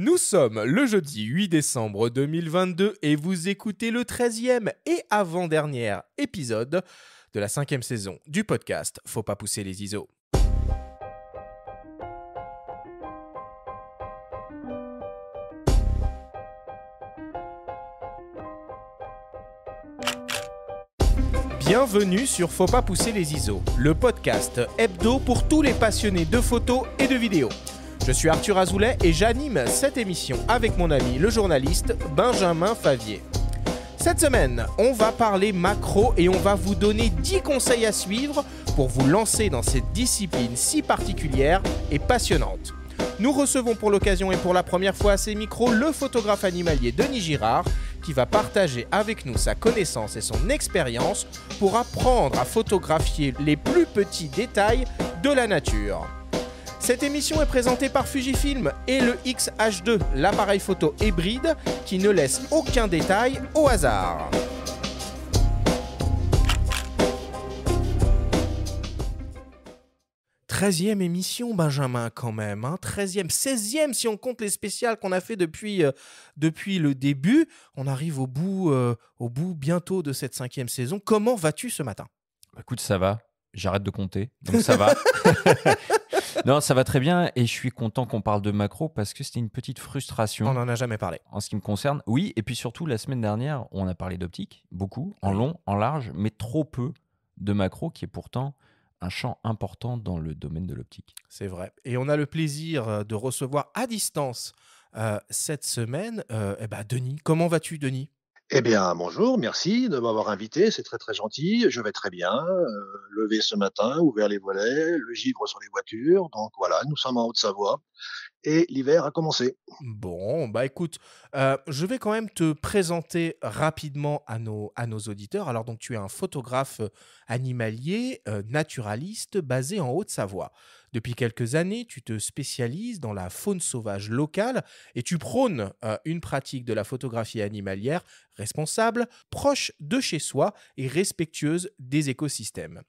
Nous sommes le jeudi 8 décembre 2022 et vous écoutez le 13e et avant-dernier épisode de la cinquième saison du podcast Faut pas pousser les ISO. Bienvenue sur Faut pas pousser les ISO, le podcast hebdo pour tous les passionnés de photos et de vidéos. Je suis Arthur Azoulay et j'anime cette émission avec mon ami le journaliste Benjamin Favier. Cette semaine, on va parler macro et on va vous donner 10 conseils à suivre pour vous lancer dans cette discipline si particulière et passionnante. Nous recevons pour l'occasion et pour la première fois à ces micros le photographe animalier Denis Girard qui va partager avec nous sa connaissance et son expérience pour apprendre à photographier les plus petits détails de la nature. Cette émission est présentée par Fujifilm et le X-H2, l'appareil photo hybride qui ne laisse aucun détail au hasard. 13e émission, Benjamin, quand même. 13e, hein. 16e si on compte les spéciales qu'on a fait depuis, euh, depuis le début. On arrive au bout, euh, au bout bientôt de cette cinquième saison. Comment vas-tu ce matin bah, Écoute, ça va. J'arrête de compter, donc ça va. non, ça va très bien et je suis content qu'on parle de macro parce que c'était une petite frustration. On n'en a jamais parlé. En ce qui me concerne, oui. Et puis surtout, la semaine dernière, on a parlé d'optique, beaucoup, en long, en large, mais trop peu de macro qui est pourtant un champ important dans le domaine de l'optique. C'est vrai. Et on a le plaisir euh, de recevoir à distance euh, cette semaine euh, eh ben Denis. Comment vas-tu, Denis eh bien, bonjour, merci de m'avoir invité, c'est très très gentil, je vais très bien, euh, levé ce matin, ouvert les volets, le givre sur les voitures, donc voilà, nous sommes en Haute-Savoie et l'hiver a commencé. Bon, bah écoute, euh, je vais quand même te présenter rapidement à nos, à nos auditeurs. Alors donc tu es un photographe euh, animalier, naturaliste, basé en Haute-Savoie. Depuis quelques années, tu te spécialises dans la faune sauvage locale et tu prônes euh, une pratique de la photographie animalière responsable, proche de chez soi et respectueuse des écosystèmes.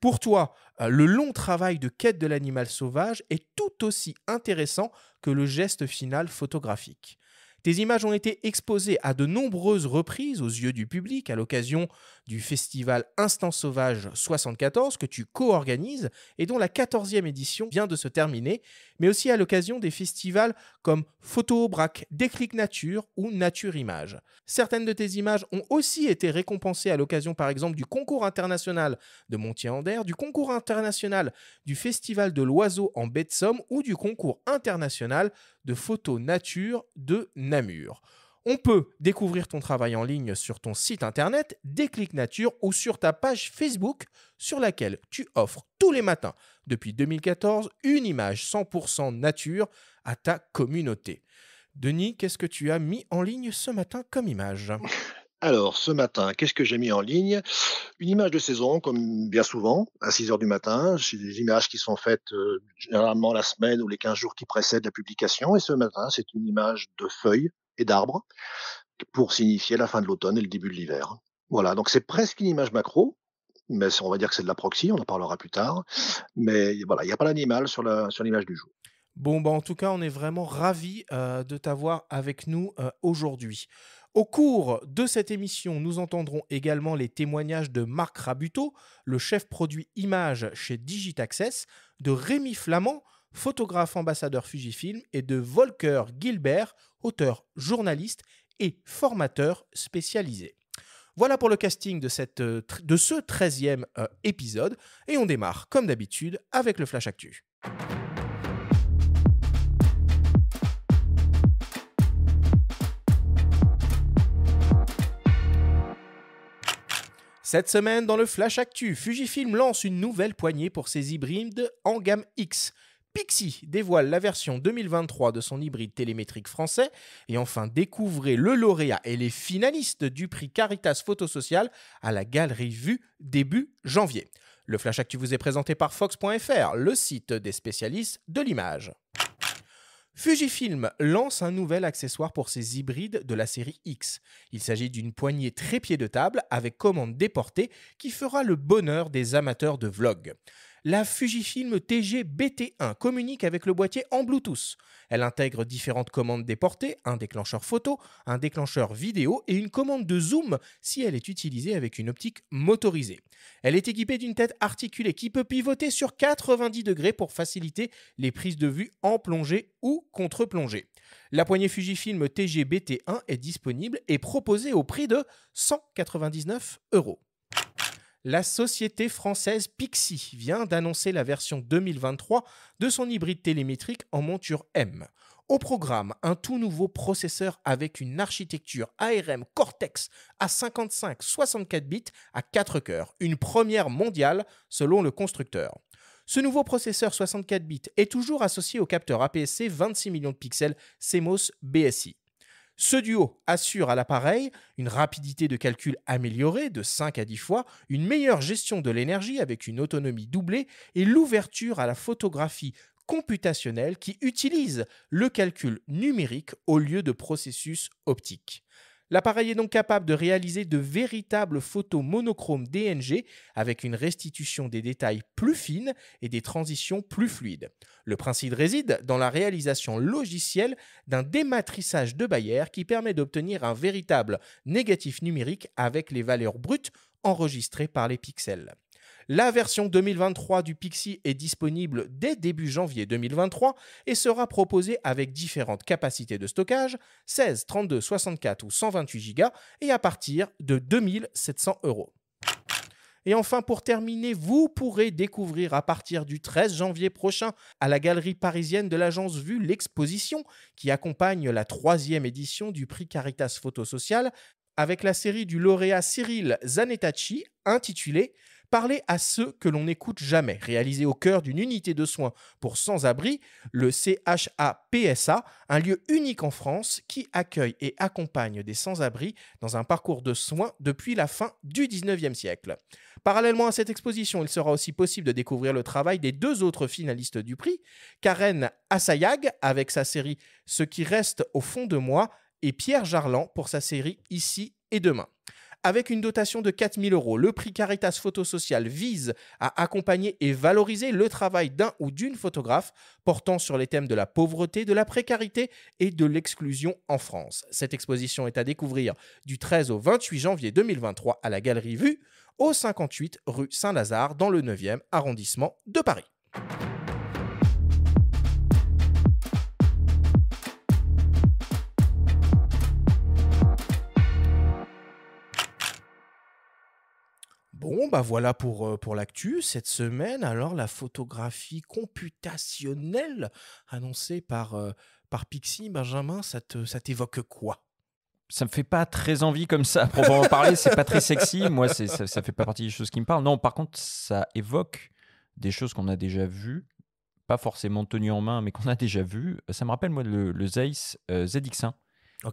Pour toi, euh, le long travail de quête de l'animal sauvage est tout aussi intéressant que le geste final photographique. Tes images ont été exposées à de nombreuses reprises aux yeux du public à l'occasion du festival Instant Sauvage 74 que tu co-organises et dont la 14e édition vient de se terminer, mais aussi à l'occasion des festivals comme Photo Braque, Déclic Nature ou Nature Image. Certaines de tes images ont aussi été récompensées à l'occasion par exemple du concours international de Montier-Ander, du concours international du festival de l'oiseau en baie de Somme ou du concours international de photos nature de Namur. On peut découvrir ton travail en ligne sur ton site internet Déclic Nature ou sur ta page Facebook sur laquelle tu offres tous les matins depuis 2014 une image 100% nature à ta communauté. Denis, qu'est-ce que tu as mis en ligne ce matin comme image alors, ce matin, qu'est-ce que j'ai mis en ligne Une image de saison, comme bien souvent, à 6 heures du matin. C'est des images qui sont faites euh, généralement la semaine ou les 15 jours qui précèdent la publication. Et ce matin, c'est une image de feuilles et d'arbres pour signifier la fin de l'automne et le début de l'hiver. Voilà, donc c'est presque une image macro, mais on va dire que c'est de la proxy, on en parlera plus tard. Mais voilà, il n'y a pas l'animal sur l'image du jour. Bon, bah, en tout cas, on est vraiment ravis euh, de t'avoir avec nous euh, aujourd'hui. Au cours de cette émission, nous entendrons également les témoignages de Marc Rabuteau, le chef produit image chez Digitaccess, de Rémi Flamand, photographe ambassadeur Fujifilm, et de Volker Gilbert, auteur, journaliste et formateur spécialisé. Voilà pour le casting de, euh, de ce 13e euh, épisode, et on démarre comme d'habitude avec le Flash Actu. Cette semaine, dans le Flash Actu, Fujifilm lance une nouvelle poignée pour ses hybrides en gamme X. Pixie dévoile la version 2023 de son hybride télémétrique français. Et enfin, découvrez le lauréat et les finalistes du prix Caritas Photosocial à la Galerie Vue début janvier. Le Flash Actu vous est présenté par Fox.fr, le site des spécialistes de l'image. Fujifilm lance un nouvel accessoire pour ses hybrides de la série X. Il s'agit d'une poignée trépied de table avec commande déportée qui fera le bonheur des amateurs de vlog la Fujifilm TG-BT1 communique avec le boîtier en Bluetooth. Elle intègre différentes commandes déportées, un déclencheur photo, un déclencheur vidéo et une commande de zoom si elle est utilisée avec une optique motorisée. Elle est équipée d'une tête articulée qui peut pivoter sur 90 degrés pour faciliter les prises de vue en plongée ou contre-plongée. La poignée Fujifilm TG-BT1 est disponible et proposée au prix de 199 euros la société française Pixie vient d'annoncer la version 2023 de son hybride télémétrique en monture M. Au programme, un tout nouveau processeur avec une architecture ARM Cortex à 55 64 bits à 4 cœurs, une première mondiale selon le constructeur. Ce nouveau processeur 64 bits est toujours associé au capteur APS-C 26 millions de pixels CMOS BSI. Ce duo assure à l'appareil une rapidité de calcul améliorée de 5 à 10 fois, une meilleure gestion de l'énergie avec une autonomie doublée et l'ouverture à la photographie computationnelle qui utilise le calcul numérique au lieu de processus optique. L'appareil est donc capable de réaliser de véritables photos monochromes DNG avec une restitution des détails plus fines et des transitions plus fluides. Le principe réside dans la réalisation logicielle d'un dématrissage de Bayer qui permet d'obtenir un véritable négatif numérique avec les valeurs brutes enregistrées par les pixels. La version 2023 du Pixie est disponible dès début janvier 2023 et sera proposée avec différentes capacités de stockage, 16, 32, 64 ou 128 Go, et à partir de 2700 euros. Et enfin, pour terminer, vous pourrez découvrir à partir du 13 janvier prochain à la galerie parisienne de l'agence Vue l'exposition qui accompagne la troisième édition du prix Caritas Photo Social avec la série du lauréat Cyril Zanetachi intitulée Parler à ceux que l'on n'écoute jamais. Réalisé au cœur d'une unité de soins pour sans-abri, le CHAPSA, un lieu unique en France qui accueille et accompagne des sans-abri dans un parcours de soins depuis la fin du 19e siècle. Parallèlement à cette exposition, il sera aussi possible de découvrir le travail des deux autres finalistes du prix, Karen Assayag avec sa série Ce qui reste au fond de moi et Pierre Jarlan pour sa série Ici et demain. Avec une dotation de 4000 euros, le prix Caritas Photo vise à accompagner et valoriser le travail d'un ou d'une photographe portant sur les thèmes de la pauvreté, de la précarité et de l'exclusion en France. Cette exposition est à découvrir du 13 au 28 janvier 2023 à la Galerie Vue, au 58 rue Saint-Lazare, dans le 9e arrondissement de Paris. Bon, bah voilà pour, euh, pour l'actu. Cette semaine, alors la photographie computationnelle annoncée par, euh, par Pixie, Benjamin, ça t'évoque quoi ça me fait pas très envie comme ça, pour en parler, c'est pas très sexy. Moi, ça, ça fait pas partie des choses qui me parlent. Non, par contre, ça évoque des choses qu'on a déjà vues, pas forcément tenues en main, mais qu'on a déjà vues. Ça me rappelle, moi, le, Zeiss euh, ZX1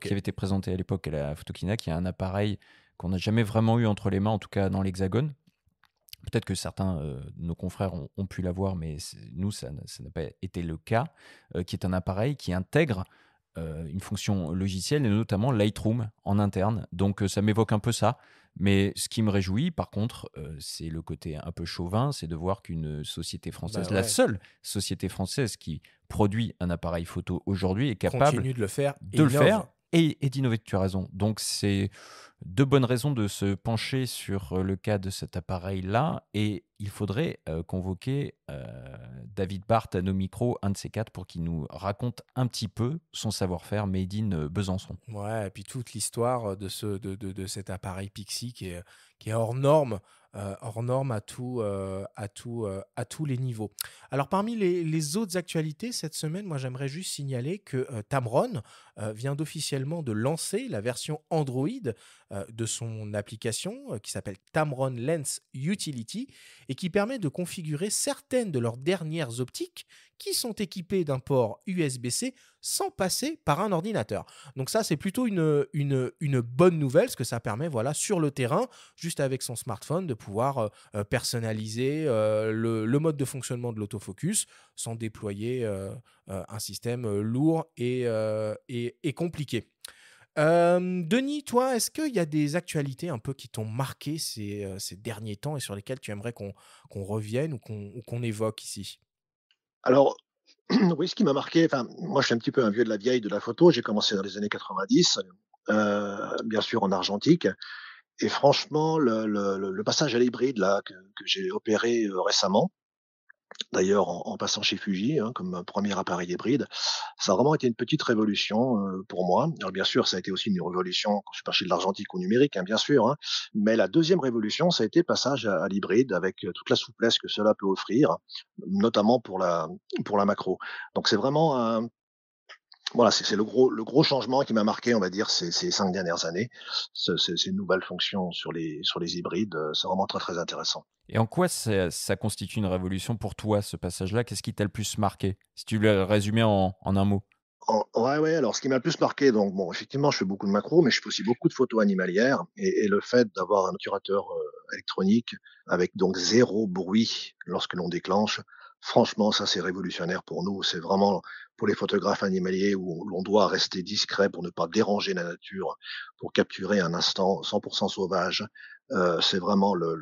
qui avait été présenté à l'époque à la Photokina, qui a un appareil qu'on n'a jamais vraiment eu entre les mains, en tout cas dans l'Hexagone. Peut-être que certains de euh, nos confrères ont, pu l'avoir, mais nous, ça, n'a pas été le cas, euh, qui est un appareil qui intègre euh, une fonction logicielle et notamment Lightroom en interne. Donc ça m'évoque un peu ça. Mais ce qui me réjouit, par contre, c'est le côté un peu chauvin, c'est de voir qu'une société française, bah la seule société française qui produit un appareil photo aujourd'hui, est capable de le faire et, d'innover. Tu as raison. Donc, c'est deux bonnes raisons de se pencher sur euh, le cas de cet appareil-là. Et il faudrait euh, convoquer euh, David Barthes à nos micros, un de ces quatre, pour qu'il nous raconte un petit peu son savoir-faire made in Besançon. Ouais, et puis toute l'histoire de, ce, de, cet appareil Pixie qui est, qui est hors norme euh, hors norme à, euh, euh, à, tous les niveaux. Alors parmi les, autres actualités cette semaine, moi j'aimerais juste signaler que Tamron vient d'officiellement de lancer la version Android de son application qui s'appelle Tamron Lens Utility et qui permet de configurer certaines de leurs dernières optiques qui sont équipés d'un port USB-C sans passer par un ordinateur. Donc ça, c'est plutôt une, une, bonne nouvelle, parce que ça permet, voilà, sur le terrain, juste avec son smartphone, de pouvoir euh, euh, personnaliser euh, le, mode de fonctionnement de l'autofocus sans déployer un système lourd et, et, compliqué. Denis, toi, est-ce qu'il y a des actualités un peu qui t'ont marqué ces, derniers temps et sur lesquelles tu aimerais qu'on revienne ou qu'on évoque ici alors, oui, ce qui m'a marqué, enfin, moi je suis un petit peu un vieux de la vieille de la photo, j'ai commencé dans les années 90, euh, bien sûr en argentique, et franchement, le, passage à l'hybride là que, j'ai opéré euh, récemment, D'ailleurs, en, passant chez Fuji, hein, comme premier appareil hybride, ça a vraiment été une petite révolution euh, pour moi. Alors bien sûr, ça a été aussi une révolution quand je suis passé de l'argentique au numérique, hein, bien sûr. Hein. mais la deuxième révolution, ça a été passage à, à l'hybride avec euh, toute la souplesse que cela peut offrir, notamment pour la pour la macro. Donc c'est vraiment un voilà, c'est le gros, changement qui m'a marqué, on va dire, ces, cinq dernières années. Ces, nouvelles fonctions sur les, sur les hybrides, euh, c'est vraiment très, très intéressant. Et en quoi ça, constitue une révolution pour toi, ce passage-là Qu'est-ce qui t'a le plus marqué Si tu le résumais en, un mot. Oui, ouais, ouais. Alors, ce qui m'a le plus marqué, donc, bon, effectivement, je fais beaucoup de macro, mais je fais aussi beaucoup de photos animalières. Et, le fait d'avoir un curateur euh, électronique avec donc zéro bruit lorsque l'on déclenche, Franchement, ça, c'est révolutionnaire pour nous. C'est vraiment pour les photographes animaliers où l'on doit rester discret pour ne pas déranger la nature, pour capturer un instant 100% sauvage. Euh, c'est vraiment le,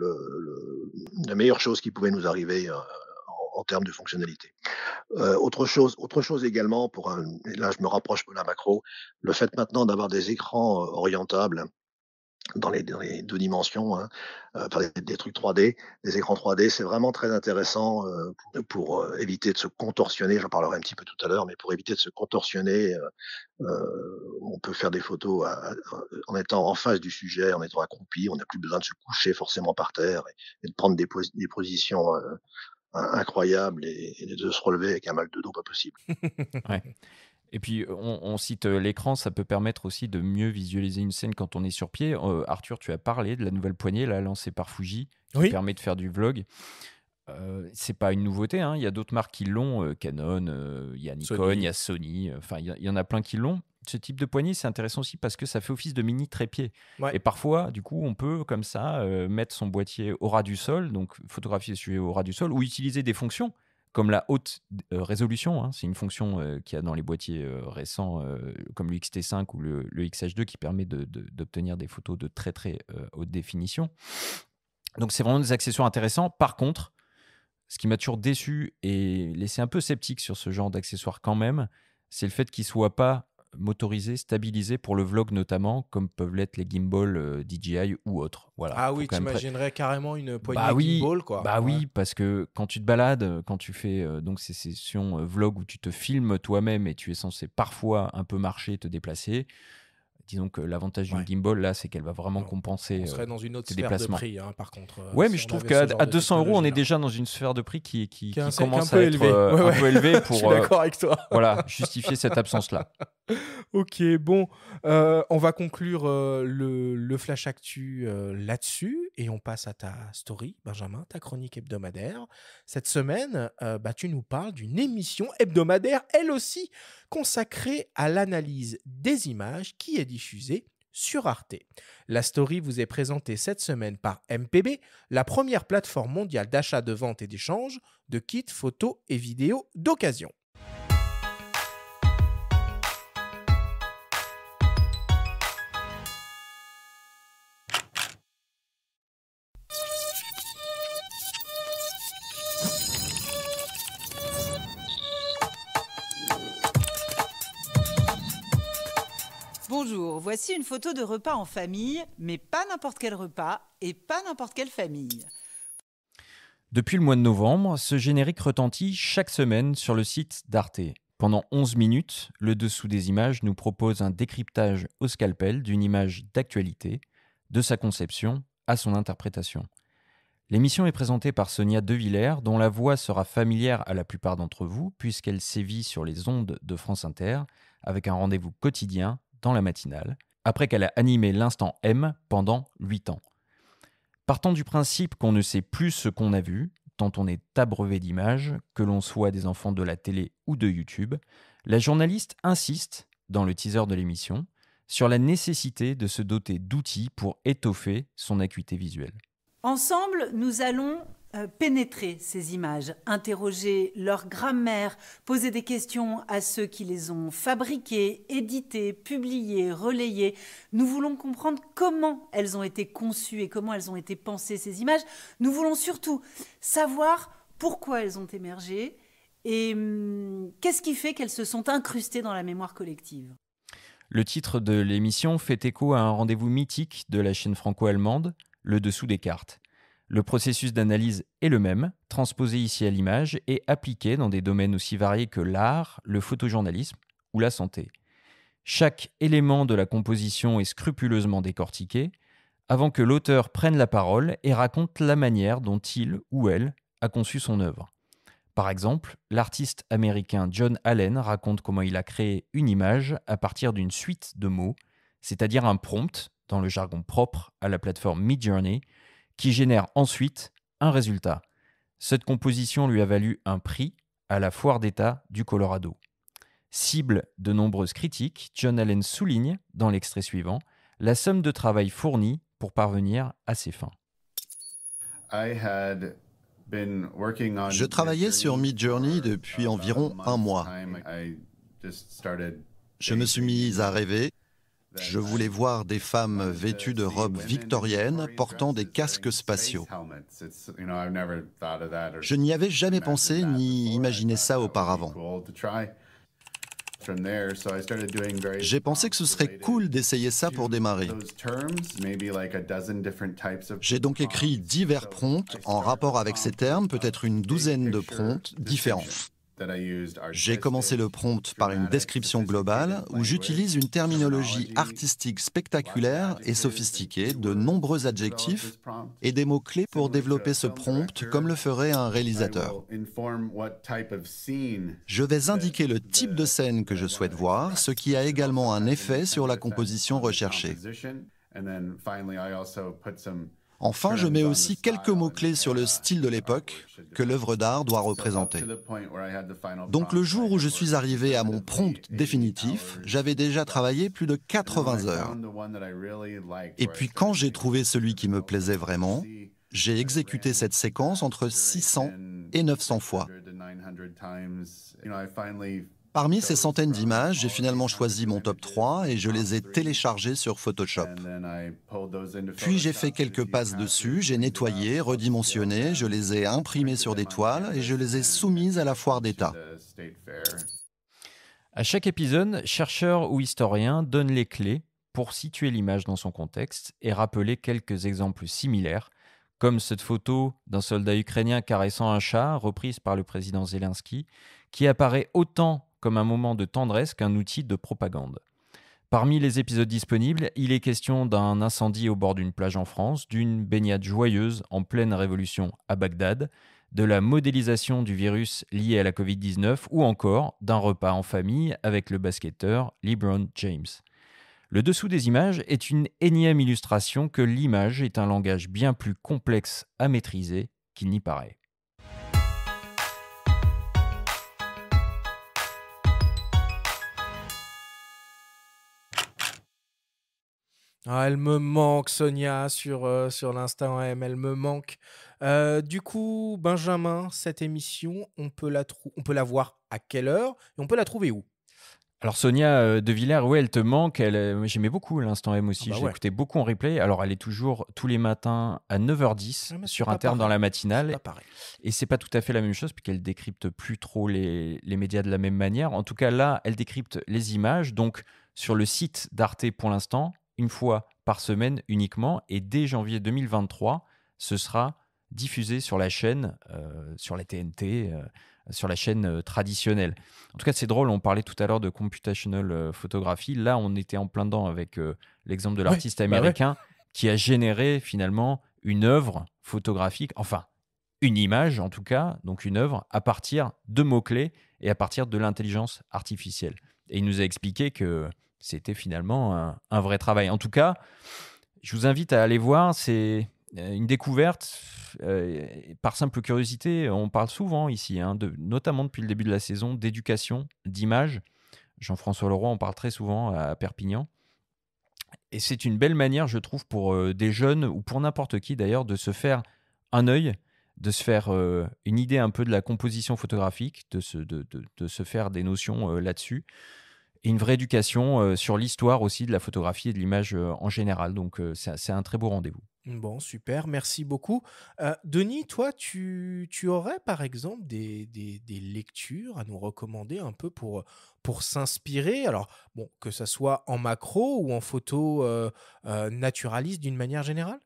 la meilleure chose qui pouvait nous arriver euh, en, termes de fonctionnalité. Euh, autre chose, autre chose également pour un, là je me rapproche de la macro, le fait maintenant d'avoir des écrans orientables dans les, deux dimensions, hein, euh, des, trucs 3D, des écrans 3D. C'est vraiment très intéressant euh, pour euh, éviter de se contorsionner. J'en parlerai un petit peu tout à l'heure, mais pour éviter de se contorsionner, on peut faire des photos en étant en face du sujet, en étant accroupi. On n'a plus besoin de se coucher forcément par terre et, de prendre des, positions incroyables et, de se relever avec un mal de dos pas possible. ouais. Et puis, on, cite euh, l'écran, ça peut permettre aussi de mieux visualiser une scène quand on est sur pied. Euh, Arthur, tu as parlé de la nouvelle poignée, la lancée par Fuji, qui permet de faire du vlog. Euh, c'est pas une nouveauté, hein. il y a d'autres marques qui l'ont, euh, Canon, il y a Nikon, il y a Sony, enfin il y, en a plein qui l'ont. Ce type de poignée, c'est intéressant aussi parce que ça fait office de mini trépied. Et parfois, du coup, on peut comme ça mettre son boîtier au ras du sol, donc photographier sujet au ras du sol, ou utiliser des fonctions comme la haute euh, résolution, hein, c'est une fonction euh, qui a dans les boîtiers euh, récents comme le XT5 ou le, le XH2 qui permet d'obtenir des photos de très très haute définition. Donc c'est vraiment des accessoires intéressants. Par contre, ce qui m'a toujours déçu et laissé un peu sceptique sur ce genre d'accessoires quand même, c'est le fait qu'ils ne soient pas motorisé, stabilisé pour le vlog notamment, comme peuvent l'être les gimbals euh, DJI ou autres. Voilà, ah oui, tu imaginerais carrément une bah poignée de oui, gimbal quoi. Bah oui, parce que quand tu te balades, euh, quand tu fais euh, donc ces sessions vlog où tu te filmes toi-même et tu es censé parfois un peu marcher, te déplacer, disons que l'avantage d'une gimbal là c'est qu'elle va vraiment compenser on serait dans une autre sphère de prix hein, par contre ouais mais je trouve qu'à 200 euros on est déjà dans une sphère de prix qui, qui, qui, commence à être un peu élevée pour voilà justifier cette absence là Ok, bon, euh, on va conclure euh, le, Flash Actu euh, là-dessus et on passe à ta story, Benjamin, ta chronique hebdomadaire. Cette semaine, bah, tu nous parles d'une émission hebdomadaire, elle aussi, consacrée à l'analyse des images qui est diffusée sur Arte. La story vous est présentée cette semaine par MPB, la première plateforme mondiale d'achat, de vente et d'échange de kits photos et vidéos d'occasion. Voici une photo de repas en famille, mais pas n'importe quel repas et pas n'importe quelle famille. Depuis le mois de novembre, ce générique retentit chaque semaine sur le site d'Arte. Pendant 11 minutes, le dessous des images nous propose un décryptage au scalpel d'une image d'actualité, de sa conception à son interprétation. L'émission est présentée par Sonia Devillers, dont la voix sera familière à la plupart d'entre vous, puisqu'elle sévit sur les ondes de France Inter, avec un rendez-vous quotidien dans la matinale, après qu'elle a animé l'instant M pendant 8 ans. Partant du principe qu'on ne sait plus ce qu'on a vu, tant on est abreuvé d'images, que l'on soit des enfants de la télé ou de YouTube, la journaliste insiste, dans le teaser de l'émission, sur la nécessité de se doter d'outils pour étoffer son acuité visuelle. Ensemble, nous allons euh, pénétrer ces images, interroger leur grammaire, poser des questions à ceux qui les ont fabriquées, éditées, publiées, relayées. Nous voulons comprendre comment elles ont été conçues et comment elles ont été pensées, ces images. Nous voulons surtout savoir pourquoi elles ont émergé et hum, qu'est-ce qui fait qu'elles se sont incrustées dans la mémoire collective. Le titre de l'émission fait écho à un rendez-vous mythique de la chaîne franco-allemande, Le Dessous des cartes. Le processus d'analyse est le même, transposé ici à l'image et appliqué dans des domaines aussi variés que l'art, le photojournalisme ou la santé. Chaque élément de la composition est scrupuleusement décortiqué avant que l'auteur prenne la parole et raconte la manière dont il ou elle a conçu son œuvre. Par exemple, l'artiste américain John Allen raconte comment il a créé une image à partir d'une suite de mots, c'est-à-dire un prompt, dans le jargon propre à la plateforme Midjourney, qui génère ensuite un résultat. Cette composition lui a valu un prix à la Foire d'État du Colorado. Cible de nombreuses critiques, John Allen souligne, dans l'extrait suivant, la somme de travail fournie pour parvenir à ses fins. Je travaillais sur Mid-Journey uh, depuis environ un mois. Je me suis mis à rêver je voulais voir des femmes vêtues de robes victoriennes portant des casques spatiaux. Je n'y avais jamais pensé ni imaginé ça auparavant. J'ai pensé que ce serait cool d'essayer ça pour démarrer. J'ai donc écrit divers prompts en rapport avec ces termes, peut-être une douzaine de prompts différents. J'ai commencé le prompt par une description globale où j'utilise une terminologie artistique spectaculaire et sophistiquée, de nombreux adjectifs et des mots-clés pour développer ce prompt comme le ferait un réalisateur. Je vais indiquer le type de scène que je souhaite voir, ce qui a également un effet sur la composition recherchée. Enfin, je mets aussi quelques mots-clés sur le style de l'époque que l'œuvre d'art doit représenter. Donc le jour où je suis arrivé à mon prompt définitif, j'avais déjà travaillé plus de 80 heures. Et puis quand j'ai trouvé celui qui me plaisait vraiment, j'ai exécuté cette séquence entre 600 et 900 fois. Parmi ces centaines d'images, j'ai finalement choisi mon top 3 et je les ai téléchargées sur Photoshop. Puis j'ai fait quelques passes dessus, j'ai nettoyé, redimensionné, je les ai imprimées sur des toiles et je les ai soumises à la foire d'État. À chaque épisode, chercheur ou historien donne les clés pour situer l'image dans son contexte et rappeler quelques exemples similaires, comme cette photo d'un soldat ukrainien caressant un chat reprise par le président Zelensky, qui apparaît autant comme un moment de tendresse qu'un outil de propagande. Parmi les épisodes disponibles, il est question d'un incendie au bord d'une plage en France, d'une baignade joyeuse en pleine révolution à Bagdad, de la modélisation du virus lié à la Covid-19 ou encore d'un repas en famille avec le basketteur LeBron James. Le dessous des images est une énième illustration que l'image est un langage bien plus complexe à maîtriser qu'il n'y paraît. Ah, elle me manque, Sonia, sur, euh, sur l'instant M, elle me manque. Euh, du coup, Benjamin, cette émission, on peut, la on peut la voir à quelle heure et on peut la trouver où alors Sonia euh, De Villers, oui, elle te manque. Elle, j'aimais beaucoup l'instant M ah, aussi. J'ai bah écouté beaucoup en replay. Alors elle est toujours tous les matins à 9h10 ah, sur Inter dans la matinale. Et c'est pas tout à fait la même chose puisqu'elle décrypte plus trop les, les, médias de la même manière. En tout cas là, elle décrypte les images. Donc sur le site d'Arte pour l'instant, une fois par semaine uniquement. Et dès janvier 2023, ce sera diffusé sur la chaîne, euh, sur la TNT, euh, sur la chaîne euh, traditionnelle. En tout cas, c'est drôle, on parlait tout à l'heure de computational photography. Là, on était en plein dedans avec l'exemple de l'artiste bah américain qui a généré finalement une œuvre photographique, enfin une image en tout cas, donc une œuvre à partir de mots-clés et à partir de l'intelligence artificielle. Et il nous a expliqué que c'était finalement un, vrai travail. En tout cas, je vous invite à aller voir. C'est euh, une découverte euh, par simple curiosité. On parle souvent ici, hein, notamment depuis le début de la saison, d'éducation, d'image. Jean-François Leroy en parle très souvent à Perpignan. Et c'est une belle manière, je trouve, pour euh, des jeunes ou pour n'importe qui d'ailleurs, de se faire un œil, de se faire une idée un peu de la composition photographique, de se faire des notions là-dessus et une vraie éducation euh, sur l'histoire aussi de la photographie et de l'image euh, en général. Donc euh, c'est un très beau rendez-vous. Bon, super, merci beaucoup. Denis, toi, tu, aurais par exemple des, lectures à nous recommander un peu pour, pour s'inspirer Alors, bon, que ce soit en macro ou en photo naturaliste d'une manière générale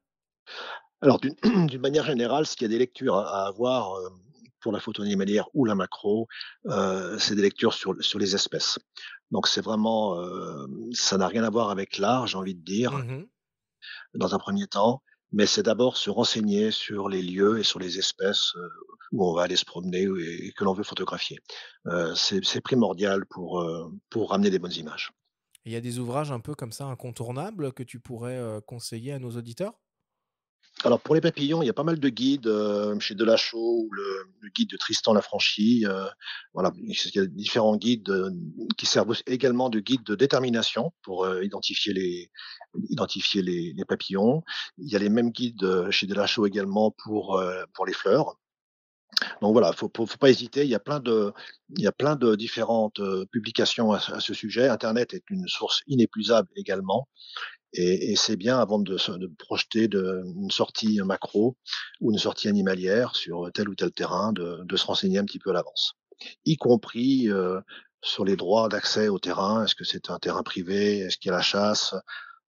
Alors, d'une manière générale, ce qu'il y a des lectures à, avoir pour la photo animalière ou la macro, c'est des lectures sur, sur les espèces. Donc c'est vraiment, euh, ça n'a rien à voir avec l'art, j'ai envie de dire, mmh dans un premier temps, mais c'est d'abord se renseigner sur les lieux et sur les espèces euh, où on va aller se promener et, que l'on veut photographier. Euh, c'est primordial pour, pour ramener des bonnes images. Il y a des ouvrages un peu comme ça incontournables que tu pourrais conseiller à nos auditeurs alors pour les papillons, il y a pas mal de guides euh, chez Delachaux ou le, guide de Tristan Lafranchi. Euh, voilà, il y a différents guides euh, qui servent également de guides de détermination pour identifier les papillons. Il y a les mêmes guides chez Delachaux également pour pour les fleurs. Donc voilà, faut, faut, faut pas hésiter. Il y a plein de, il y plein de différentes publications à, ce sujet. Internet est une source inépuisable également. Et, et c'est bien avant de, projeter de, une sortie macro ou une sortie animalière sur tel ou tel terrain, de, se renseigner un petit peu à l'avance, y compris euh, sur les droits d'accès au terrain. Est-ce que c'est un terrain privé Est-ce qu'il y a la chasse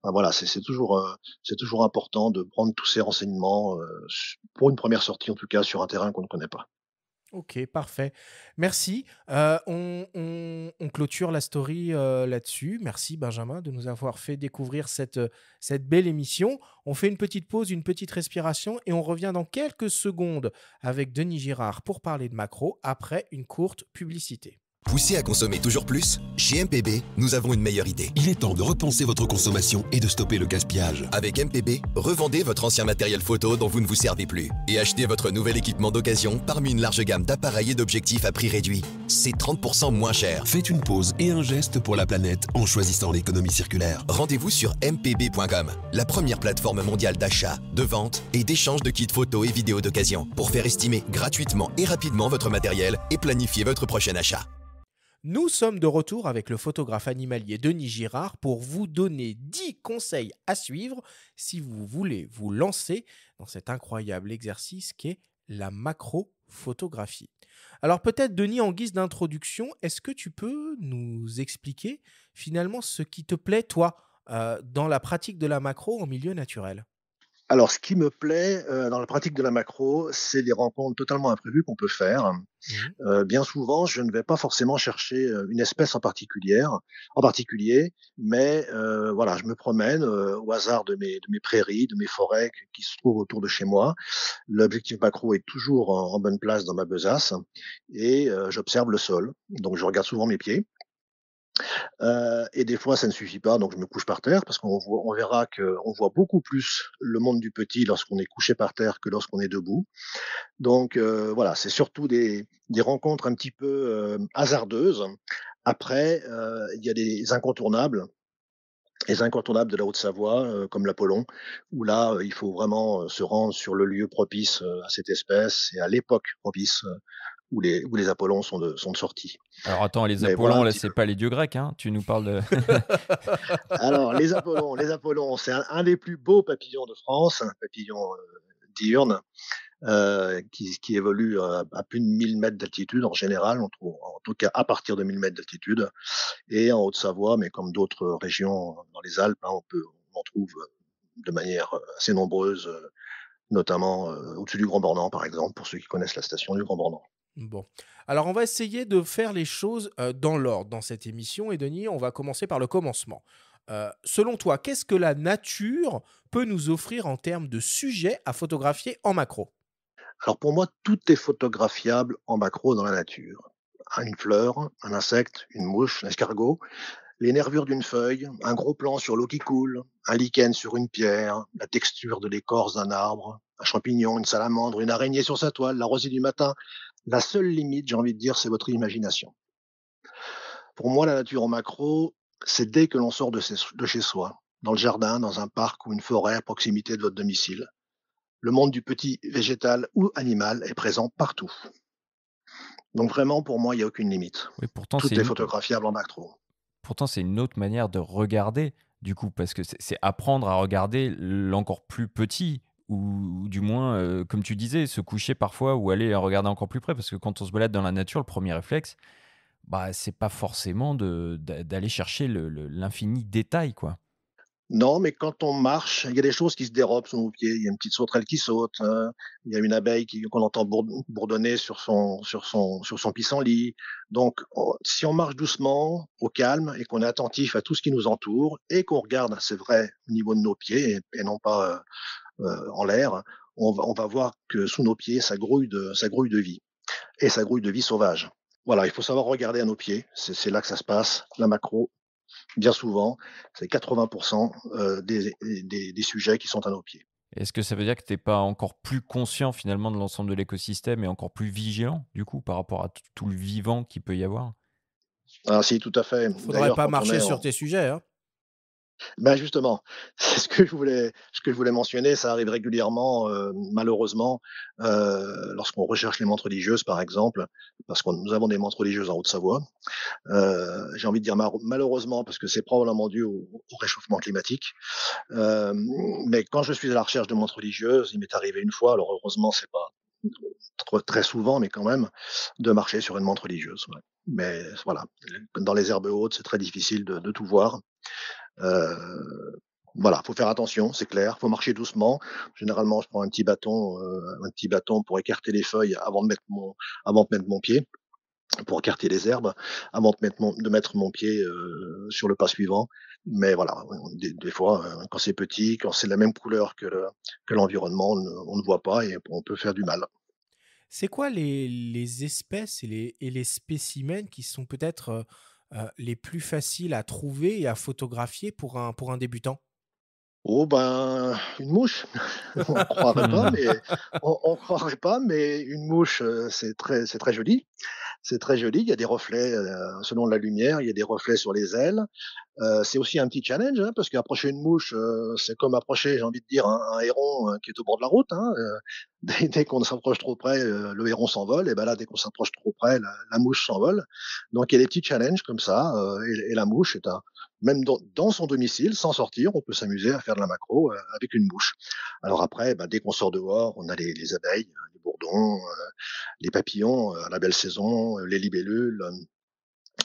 Voilà, c'est toujours, euh, c'est toujours important de prendre tous ces renseignements euh, pour une première sortie, en tout cas sur un terrain qu'on ne connaît pas. Ok, parfait. Merci. Euh, on, clôture la story euh, là-dessus. Merci Benjamin de nous avoir fait découvrir cette, cette belle émission. On fait une petite pause, une petite respiration et on revient dans quelques secondes avec Denis Girard pour parler de macro après une courte publicité. Poussé à consommer toujours plus Chez MPB, nous avons une meilleure idée. Il est temps de repenser votre consommation et de stopper le gaspillage. Avec MPB, revendez votre ancien matériel photo dont vous ne vous servez plus et achetez votre nouvel équipement d'occasion parmi une large gamme d'appareils et d'objectifs à prix réduit. C'est 30% moins cher. Faites une pause et un geste pour la planète en choisissant l'économie circulaire. Rendez-vous sur mpb.com, la première plateforme mondiale d'achat, de vente et d'échange de kits photo et vidéo d'occasion pour faire estimer gratuitement et rapidement votre matériel et planifier votre prochain achat. Nous sommes de retour avec le photographe animalier Denis Girard pour vous donner 10 conseils à suivre si vous voulez vous lancer dans cet incroyable exercice qu'est la macrophotographie. Alors peut-être Denis, en guise d'introduction, est-ce que tu peux nous expliquer finalement ce qui te plaît, toi, euh, dans la pratique de la macro en milieu naturel alors, ce qui me plaît euh, dans la pratique de la macro, c'est les rencontres totalement imprévues qu'on peut faire. Mmh. Euh, bien souvent, je ne vais pas forcément chercher euh, une espèce en particulière, en particulier, mais voilà, je me promène au hasard de mes, mes prairies, de mes forêts qui se trouvent autour de chez moi. L'objectif macro est toujours en, bonne place dans ma besace et j'observe le sol. Donc, je regarde souvent mes pieds. Euh, et des fois, ça ne suffit pas, donc je me couche par terre parce qu'on on verra qu'on voit beaucoup plus le monde du petit lorsqu'on est couché par terre que lorsqu'on est debout. Donc euh, voilà, c'est surtout des, rencontres un petit peu euh, hasardeuses. Après, il y a des incontournables les incontournables de la Haute-Savoie, comme l'Apollon, où là, il faut vraiment se rendre sur le lieu propice à cette espèce et à l'époque propice où les, Apollons sont de, sortie. Alors attends, les Apollons, là, c'est pas les dieux grecs, hein tu nous parles de. Alors, les Apollons, les Apollons c'est un, des plus beaux papillons de France, un papillon euh, diurne. Euh, qui, évolue à, plus de 1000 mètres d'altitude en général, en tout cas à partir de 1000 mètres d'altitude. Et en Haute-Savoie, mais comme d'autres régions dans les Alpes, hein, on, en trouve euh, de manière assez nombreuse, notamment au-dessus du Grand Bornand, par exemple, pour ceux qui connaissent la station du Grand Bornand. Bon. Alors, on va essayer de faire les choses euh, dans l'ordre dans cette émission. Et Denis, on va commencer par le commencement. Euh, selon toi, qu'est-ce que la nature peut nous offrir en termes de sujets à photographier en macro Alors, pour moi, tout est photographiable en macro dans la nature. Une fleur, un insecte, une mouche, un escargot, les nervures d'une feuille, un gros plan sur l'eau qui coule, un lichen sur une pierre, la texture de l'écorce d'un arbre, un champignon, une salamandre, une araignée sur sa toile, la rosée du matin, la seule limite, j'ai envie de dire, c'est votre imagination. Pour moi, la nature en macro, c'est dès que l'on sort de, chez soi, dans le jardin, dans un parc ou une forêt à proximité de votre domicile. Le monde du petit végétal ou animal est présent partout. Donc vraiment, pour moi, il n'y a aucune limite. Oui, pourtant, Tout est, photographiable en macro. Pourtant, c'est une autre manière de regarder, du coup, parce que c'est apprendre à regarder l'encore plus petit, ou, du moins, euh, comme tu disais, se coucher parfois ou aller regarder encore plus près, parce que quand on se balade dans la nature, le premier réflexe, bah, c'est pas forcément d'aller chercher l'infini détail, quoi. Non, mais quand on marche, il y a des choses qui se dérobent sous nos pieds. Il y a une petite sauterelle qui saute, hein. il y a une abeille qu'on entend bourdonner sur son, sur son, sur son pissenlit. Donc, si on marche doucement, au calme, et qu'on est attentif à tout ce qui nous entoure, et qu'on regarde, c'est vrai, au niveau de nos pieds, et, non pas euh, euh, en l'air, on va, voir que sous nos pieds, ça grouille de, ça grouille de vie. Et ça grouille de vie sauvage. Voilà, il faut savoir regarder à nos pieds. C'est là que ça se passe. La macro, bien souvent, c'est 80% euh, des, sujets qui sont à nos pieds. Est-ce que ça veut dire que tu n'es pas encore plus conscient finalement de l'ensemble de l'écosystème et encore plus vigilant du coup par rapport à tout le vivant qui peut y avoir Ah si, tout à fait. Il faudrait pas marcher sur tes sujets. Hein. Ben justement, c'est ce que je voulais, ce que je voulais mentionner. Ça arrive régulièrement, euh, malheureusement, euh, lorsqu'on recherche les montres religieuses, par exemple, parce que nous avons des montres religieuses en Haute-Savoie. Euh, j'ai envie de dire malheureusement, parce que c'est probablement dû au, réchauffement climatique. mais quand je suis à la recherche de montres religieuses, il m'est arrivé une fois. Alors heureusement, c'est pas très souvent, mais quand même, de marcher sur une montre religieuse. Mais voilà, dans les herbes hautes, c'est très difficile de, de tout voir. Euh, voilà, faut faire attention, c'est clair. Faut marcher doucement. Généralement, je prends un petit bâton, euh, un petit bâton pour écarter les feuilles avant de mettre mon, pied pour écarter les herbes avant de mettre mon, pied euh, sur le pas suivant. Mais voilà, des, fois, quand c'est petit, quand c'est la même couleur que, l'environnement, on, ne voit pas et on peut faire du mal. C'est quoi les, espèces et les, spécimens qui sont peut-être euh, les plus faciles à trouver et à photographier pour un, pour un débutant Oh ben, une mouche. on croirait pas, mmh. mais on, croirait pas, mais une mouche, euh, c'est très, c'est très joli. C'est très joli. Il y a des reflets euh, selon la lumière. Il y a des reflets sur les ailes. Euh, c'est aussi un petit challenge hein, parce qu'approcher une mouche, c'est comme approcher, j'ai envie de dire, un, héron qui est au bord de la route. Hein. dès, qu'on s'approche trop près, le héron s'envole. Et ben là, dès qu'on s'approche trop près, la, mouche s'envole. Donc il y a des petits challenges comme ça. Et, la mouche est un, même dans, son domicile, sans sortir, on peut s'amuser à faire de la macro euh, avec une bouche. Alors après, bah, dès qu'on sort dehors, on a les, abeilles, hein, les bourdons, euh, les papillons à euh, la belle saison, les libellules.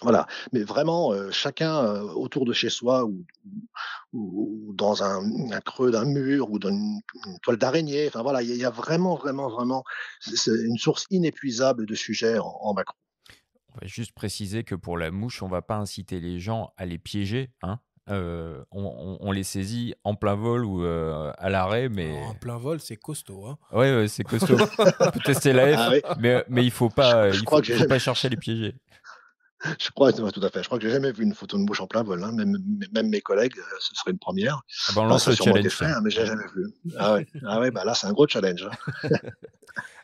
voilà, mais vraiment, chacun autour de chez soi ou, dans un, creux d'un mur ou dans une, toile d'araignée, enfin voilà, il y, a vraiment, vraiment, vraiment, une source inépuisable de sujets en macro juste préciser que pour la mouche, on ne va pas inciter les gens à les piéger. Hein. Euh, on, les saisit en plein vol ou euh, à l'arrêt, mais ah, en plein vol, c'est costaud. Hein ouais, c'est costaud. on peut tester la F, ah mais, il faut pas, il faut pas chercher à les piéger je crois, tout à fait. Je crois que j'ai jamais vu une photo de bouche en plein vol. Hein. Même, mes collègues, euh, ce serait une première. Ah ben, lance le challenge. Hein, mais j'ai jamais vu. Ah ah bah là, c'est un gros challenge. Hein.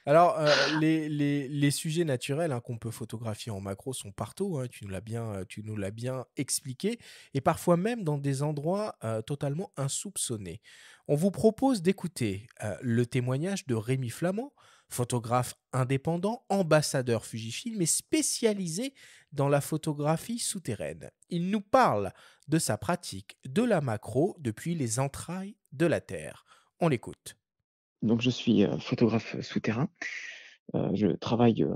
Alors, euh, les, sujets naturels qu'on peut photographier en macro sont partout. tu nous l'as bien, euh, tu nous l'as bien expliqué, et parfois même dans des endroits totalement insoupçonnés. On vous propose d'écouter le témoignage de Rémi Flamand photographe indépendant, ambassadeur Fujifilm et spécialisé dans la photographie souterraine. Il nous parle de sa pratique de la macro depuis les entrailles de la Terre. On l'écoute. Donc je suis euh, photographe souterrain. Euh, je travaille euh,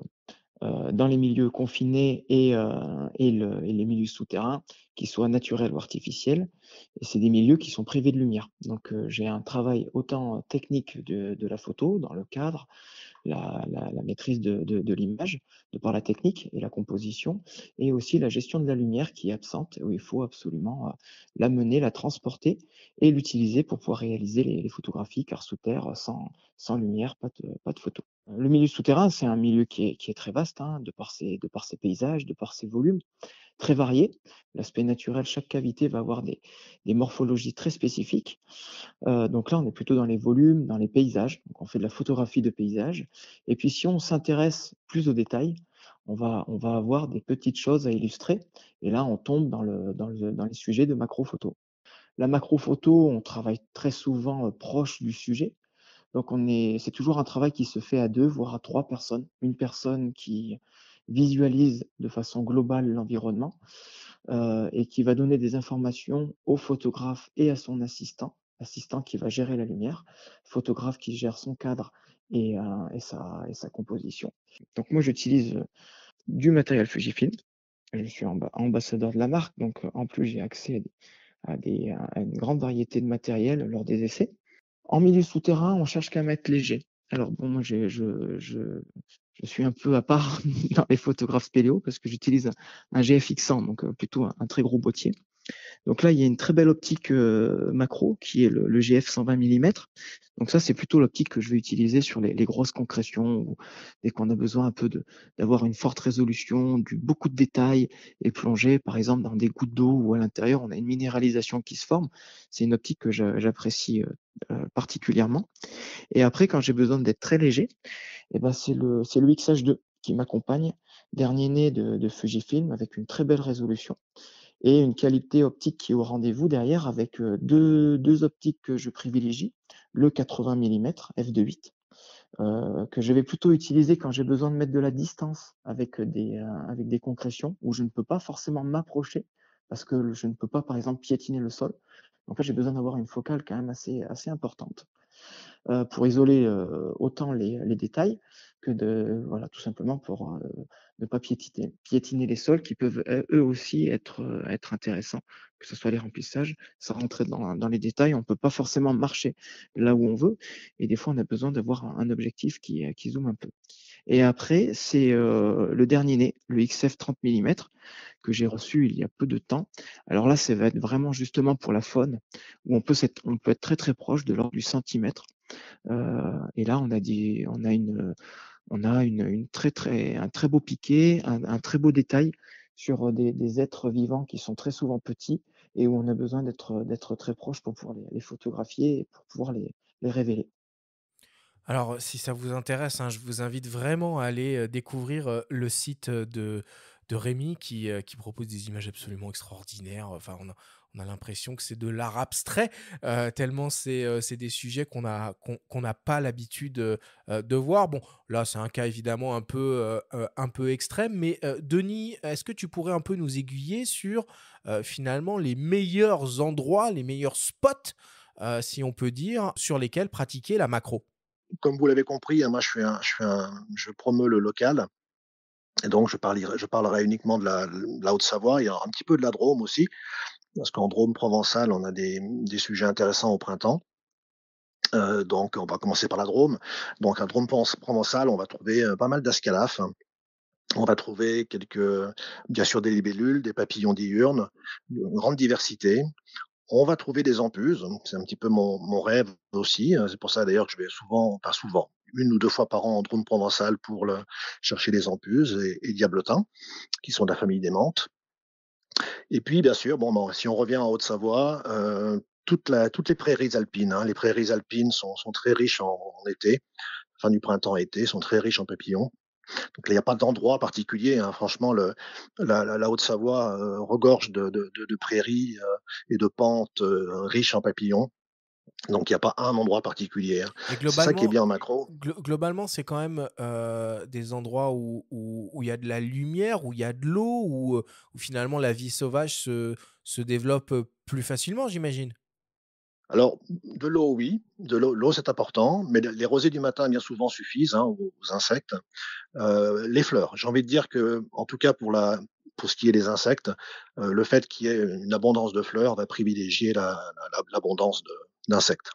euh, dans les milieux confinés euh, et, les milieux souterrains, qu'ils soient naturels ou artificiels. Et c'est des milieux qui sont privés de lumière. Donc euh, j'ai un travail autant technique de, la photo, dans le cadre, la, maîtrise de, l'image, de par la technique et la composition, et aussi la gestion de la lumière qui est absente, où il faut absolument euh, la mener, la transporter et l'utiliser pour pouvoir réaliser les, photographies, car sous terre, euh, sans, lumière, pas de, pas photo. Le milieu souterrain, c'est un milieu qui est, très vaste, hein, de, de par ses paysages, de par ses volumes très variés. L'aspect naturel, chaque cavité va avoir des, morphologies très spécifiques. Euh, donc là, on est plutôt dans les volumes, dans les paysages. Donc on fait de la photographie de paysages. Et puis si on s'intéresse plus aux détails, on va, on va avoir des petites choses à illustrer. Et là, on tombe dans, le, dans, les sujets de macrophoto. La macrophoto, on travaille très souvent euh, proche du sujet. Donc on est, c'est toujours un travail qui se fait à deux, voire à trois personnes. Une personne qui, visualise de façon globale l'environnement euh, et qui va donner des informations au photographe et à son assistant, assistant qui va gérer la lumière, photographe qui gère son cadre et, euh, sa, composition. Donc moi j'utilise euh, du matériel Fujifilm, je suis ambassadeur de la marque, donc en plus j'ai accès à, une grande variété de matériel lors des essais. En milieu souterrain, on cherche qu'à mettre léger. Alors bon, moi je, je suis un peu à part dans les photographes spéléo parce que j'utilise un, GFX100, donc euh, plutôt un, un, très gros boîtier. Donc là, il y a une très belle optique euh, macro qui est le, GF 120 mm. Donc ça, c'est plutôt l'optique que je vais utiliser sur les, grosses concrétions ou dès qu'on a besoin un peu d'avoir une forte résolution, du beaucoup de détails et plonger par exemple dans des gouttes d'eau ou à l'intérieur, on a une minéralisation qui se forme. C'est une optique que j'apprécie euh, euh, particulièrement. Et après, quand j'ai besoin d'être très léger, eh ben, c'est le, XH2 qui m'accompagne, dernier né de, de Fujifilm avec une très belle résolution et une qualité optique qui est au rendez-vous derrière avec deux, deux, optiques que je privilégie, le 80 mm f2.8 euh, que je vais plutôt utiliser quand j'ai besoin de mettre de la distance avec des, avec des concrétions où je ne peux pas forcément m'approcher parce que je ne peux pas par exemple piétiner le sol. Donc là j'ai besoin d'avoir une focale quand même assez, assez importante euh, pour isoler autant les, les, détails que de voilà tout simplement pour ne pas piétiner, piétiner les sols qui peuvent euh, eux aussi être, euh, être intéressants, que ce soit les remplissages, ça rentrait dans, dans les détails, on ne peut pas forcément marcher là où on veut, et des fois on a besoin d'avoir un objectif qui, euh, qui zoome un peu. Et après, c'est le dernier né, le XF 30 mm, que j'ai reçu il y a peu de temps. Alors là, ça va être vraiment justement pour la faune, où on peut, être, on peut être très très proche de l'ordre du centimètre. et là, on a, des, on a une on a une, très, très, un très beau piqué, un, très beau détail sur euh, des, êtres vivants qui sont très souvent petits et où on a besoin d'être euh, très proche pour pouvoir les, photographier et pour pouvoir les, révéler. Alors, si ça vous intéresse, hein, je vous invite vraiment à aller euh, découvrir le site de, de Rémi qui, qui propose des images absolument extraordinaires. Enfin, on on a l'impression que c'est de l'art abstrait, euh, tellement euh, c'est des sujets qu'on n'a pas l'habitude euh, de voir. Bon, là, c'est un cas évidemment un peu, un peu extrême, mais Denis, est-ce que tu pourrais un peu nous aiguiller sur finalement les meilleurs endroits, les meilleurs spots, si on peut dire, sur lesquels pratiquer la macro Comme vous l'avez compris, hein, moi, je, suis je, le local. Et donc, je parlerai, je parlerai uniquement de la, haute la haute y et un petit peu de la Drôme aussi parce qu'en Drôme provençal, on a des, sujets intéressants au printemps. Euh, donc, on va commencer par la Drôme. Donc, en Drôme provençal, on va trouver euh, pas mal d'ascalafes. On va trouver quelques, bien sûr, des libellules, des papillons diurnes, une grande diversité. On va trouver des ampuses. C'est un petit peu mon, rêve aussi. Euh, c'est pour ça d'ailleurs que je vais souvent, pas souvent, une ou deux fois par an en Drôme provençal pour le, chercher les ampuses et, et diablotins, qui sont de la famille des menthes. Et puis, bien sûr, bon, si on revient en Haute-Savoie, euh, toutes les prairies alpines. Hein, les prairies alpines sont, très riches en, été, fin du printemps-été, sont très riches en papillons. Donc il n'y a pas d'endroit particulier. Hein, franchement, la, Haute-Savoie euh, regorge de, prairies euh, et de pentes riches en papillons. Donc il n'y a pas un endroit particulier. Hein. C'est ça qui est bien macro. globalement, c'est quand même euh, des endroits où il y a de la lumière, où il y a de l'eau, où, finalement la vie sauvage se, développe plus facilement, j'imagine. Alors, de l'eau, oui. De l'eau, c'est important, mais les rosées du matin, bien souvent, suffisent hein, aux, insectes. Euh, les fleurs, j'ai envie de dire que, en tout cas pour, la, pour ce qui est des insectes, euh, le fait qu'il y ait une abondance de fleurs va privilégier l'abondance de, d'insectes.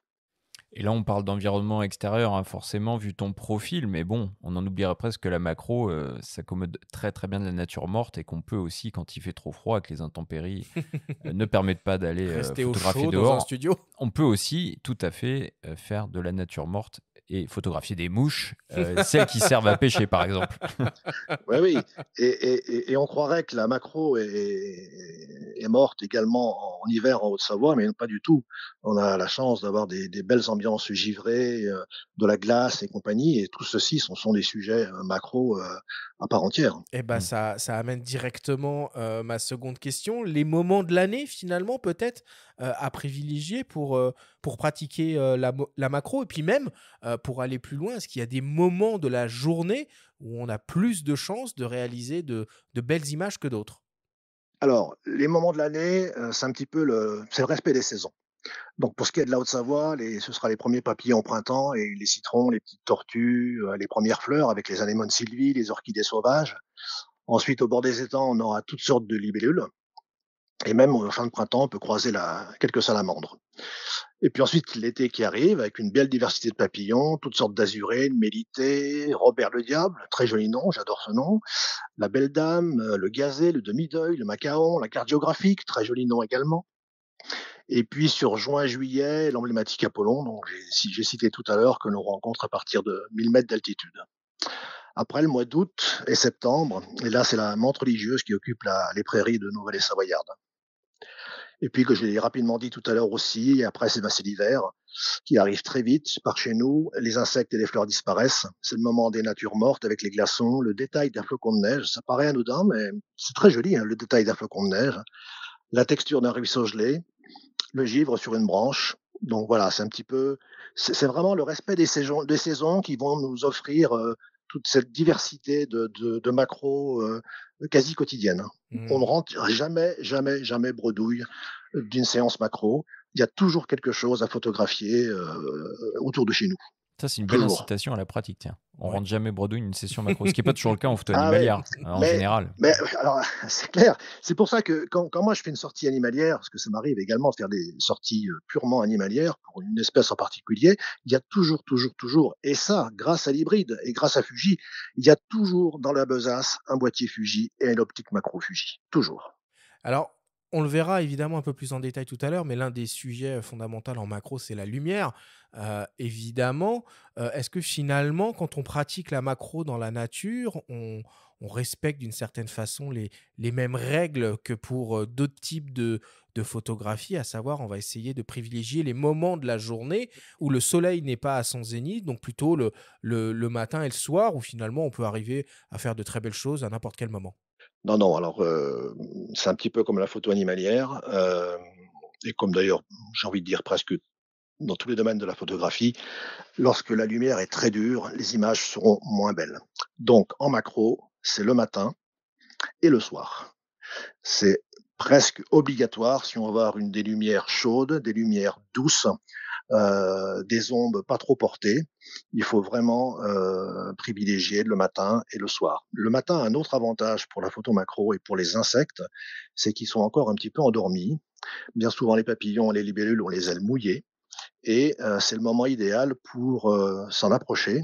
Et là, on parle d'environnement extérieur, hein, forcément, vu ton profil, mais bon, on en oublierait presque que la macro euh, s'accommode très très bien de la nature morte et qu'on peut aussi, quand il fait trop froid, que les intempéries euh, ne permettent pas d'aller euh, photographier dehors, studio. on peut aussi tout à fait faire de la nature morte et photographier des mouches, euh, celles qui servent à pêcher, par exemple. Oui, oui. Et, on croirait que la macro est, est morte également en, hiver en Haute-Savoie, mais pas du tout. On a la chance d'avoir des, belles ambiances givrées, euh, de la glace et compagnie. Et tout ceci sont, sont des sujets euh, macro à part entière. Et eh ben, mm. ça, ça amène directement ma seconde question. Les moments de l'année, finalement, peut-être euh, à privilégier pour, euh, pour pratiquer euh, la, macro et puis même pour aller plus loin Est-ce qu'il y a des moments de la journée où on a plus de chances de réaliser de, belles images que d'autres alors, les moments de l'année, c'est un petit peu le, c'est le respect des saisons. Donc pour ce qui est de la Haute-Savoie, ce sera les premiers papillons au printemps et les citrons, les petites tortues, les premières fleurs avec les anémones sylvie, les orchidées sauvages. Ensuite, au bord des étangs, on aura toutes sortes de libellules. Et même en fin de printemps, on peut croiser la, quelques salamandres. Et puis ensuite, l'été qui arrive, avec une belle diversité de papillons, toutes sortes d'azurés, de mélitées, Robert le Diable, très joli nom, j'adore ce nom, la Belle Dame, euh, le Gazé, le Demi-Deuil, le Macaon, la Cardiographique, très joli nom également. Et puis sur juin-juillet, l'emblématique Apollon, dont j'ai cité tout à l'heure, que l'on rencontre à partir de 1000 mètres d'altitude. Après le mois d'août et septembre, et là c'est la menthe religieuse qui occupe la, les prairies de Nouvelle-Savoyarde. Et puis, que je l'ai rapidement dit tout à l'heure aussi, après, c'est l'hiver qui arrive très vite par chez nous. Les insectes et les fleurs disparaissent. C'est le moment des natures mortes avec les glaçons, le détail d'un flocon de neige. Ça paraît anodin, mais c'est très joli, hein, le détail d'un flocon de neige. La texture d'un ruisseau gelé, le givre sur une branche. Donc voilà, c'est un petit peu, c'est vraiment le respect des saisons, qui vont nous offrir euh, toute cette diversité de, de, macros euh, quasi quotidienne. Hein. On ne mmh. rentre jamais, jamais, jamais bredouille euh, d'une séance macro. Il y a toujours quelque chose à photographier euh, autour de chez nous. Ça, c'est une belle incitation à la pratique, tiens. On rentre jamais bredouille une session macro, ce qui n'est pas toujours le cas en photo ah animalière, en général. Mais, alors, c'est clair. C'est pour ça que quand, quand, moi je fais une sortie animalière, parce que ça m'arrive également de faire des sorties euh, purement animalières pour une espèce en particulier, il y a toujours, toujours, toujours, et ça, grâce à l'hybride et grâce à Fuji, il y a toujours dans la besace un boîtier Fuji et une optique macro Fuji. Toujours. Alors, on le verra évidemment un peu plus en détail tout à l'heure, mais l'un des sujets euh, fondamentaux en macro, c'est la lumière. Euh, évidemment, euh, est-ce que finalement, quand on pratique la macro dans la nature, on, respecte d'une certaine façon les, les, mêmes règles que pour d'autres types de, de photographie, à savoir on va essayer de privilégier les moments de la journée où le soleil n'est pas à son zénith, donc plutôt le, le matin et le soir, où finalement on peut arriver à faire de très belles choses à n'importe quel moment. Non, non, alors euh, c'est un petit peu comme la photo animalière, euh, et comme d'ailleurs, j'ai envie de dire presque dans tous les domaines de la photographie, lorsque la lumière est très dure, les images seront moins belles. Donc en macro, c'est le matin et le soir. C'est presque obligatoire si on veut avoir une, des lumières chaudes, des lumières douces, euh, des ombres pas trop portées. Il faut vraiment euh, privilégier le matin et le soir. Le matin, un autre avantage pour la photo macro et pour les insectes, c'est qu'ils sont encore un petit peu endormis. Bien souvent, les papillons et les libellules ont les ailes mouillées. Et euh, c'est le moment idéal pour s'en approcher,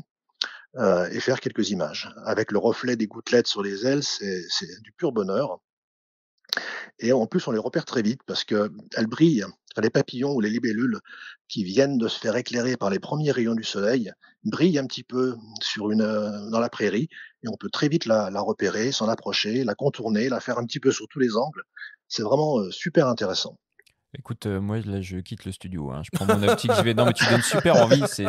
et faire quelques images. Avec le reflet des gouttelettes sur les ailes, c'est du pur bonheur. Et en plus, on les repère très vite parce qu'elles brillent les papillons ou les libellules qui viennent de se faire éclairer par les premiers rayons du soleil brillent un petit peu sur une, euh, dans la prairie et on peut très vite la, repérer, s'en approcher, la contourner, la faire un petit peu sur tous les angles. C'est vraiment euh, super intéressant. Écoute, euh, moi je quitte le studio, hein. je prends mon optique, je vais. Non mais tu donnes super envie, c'est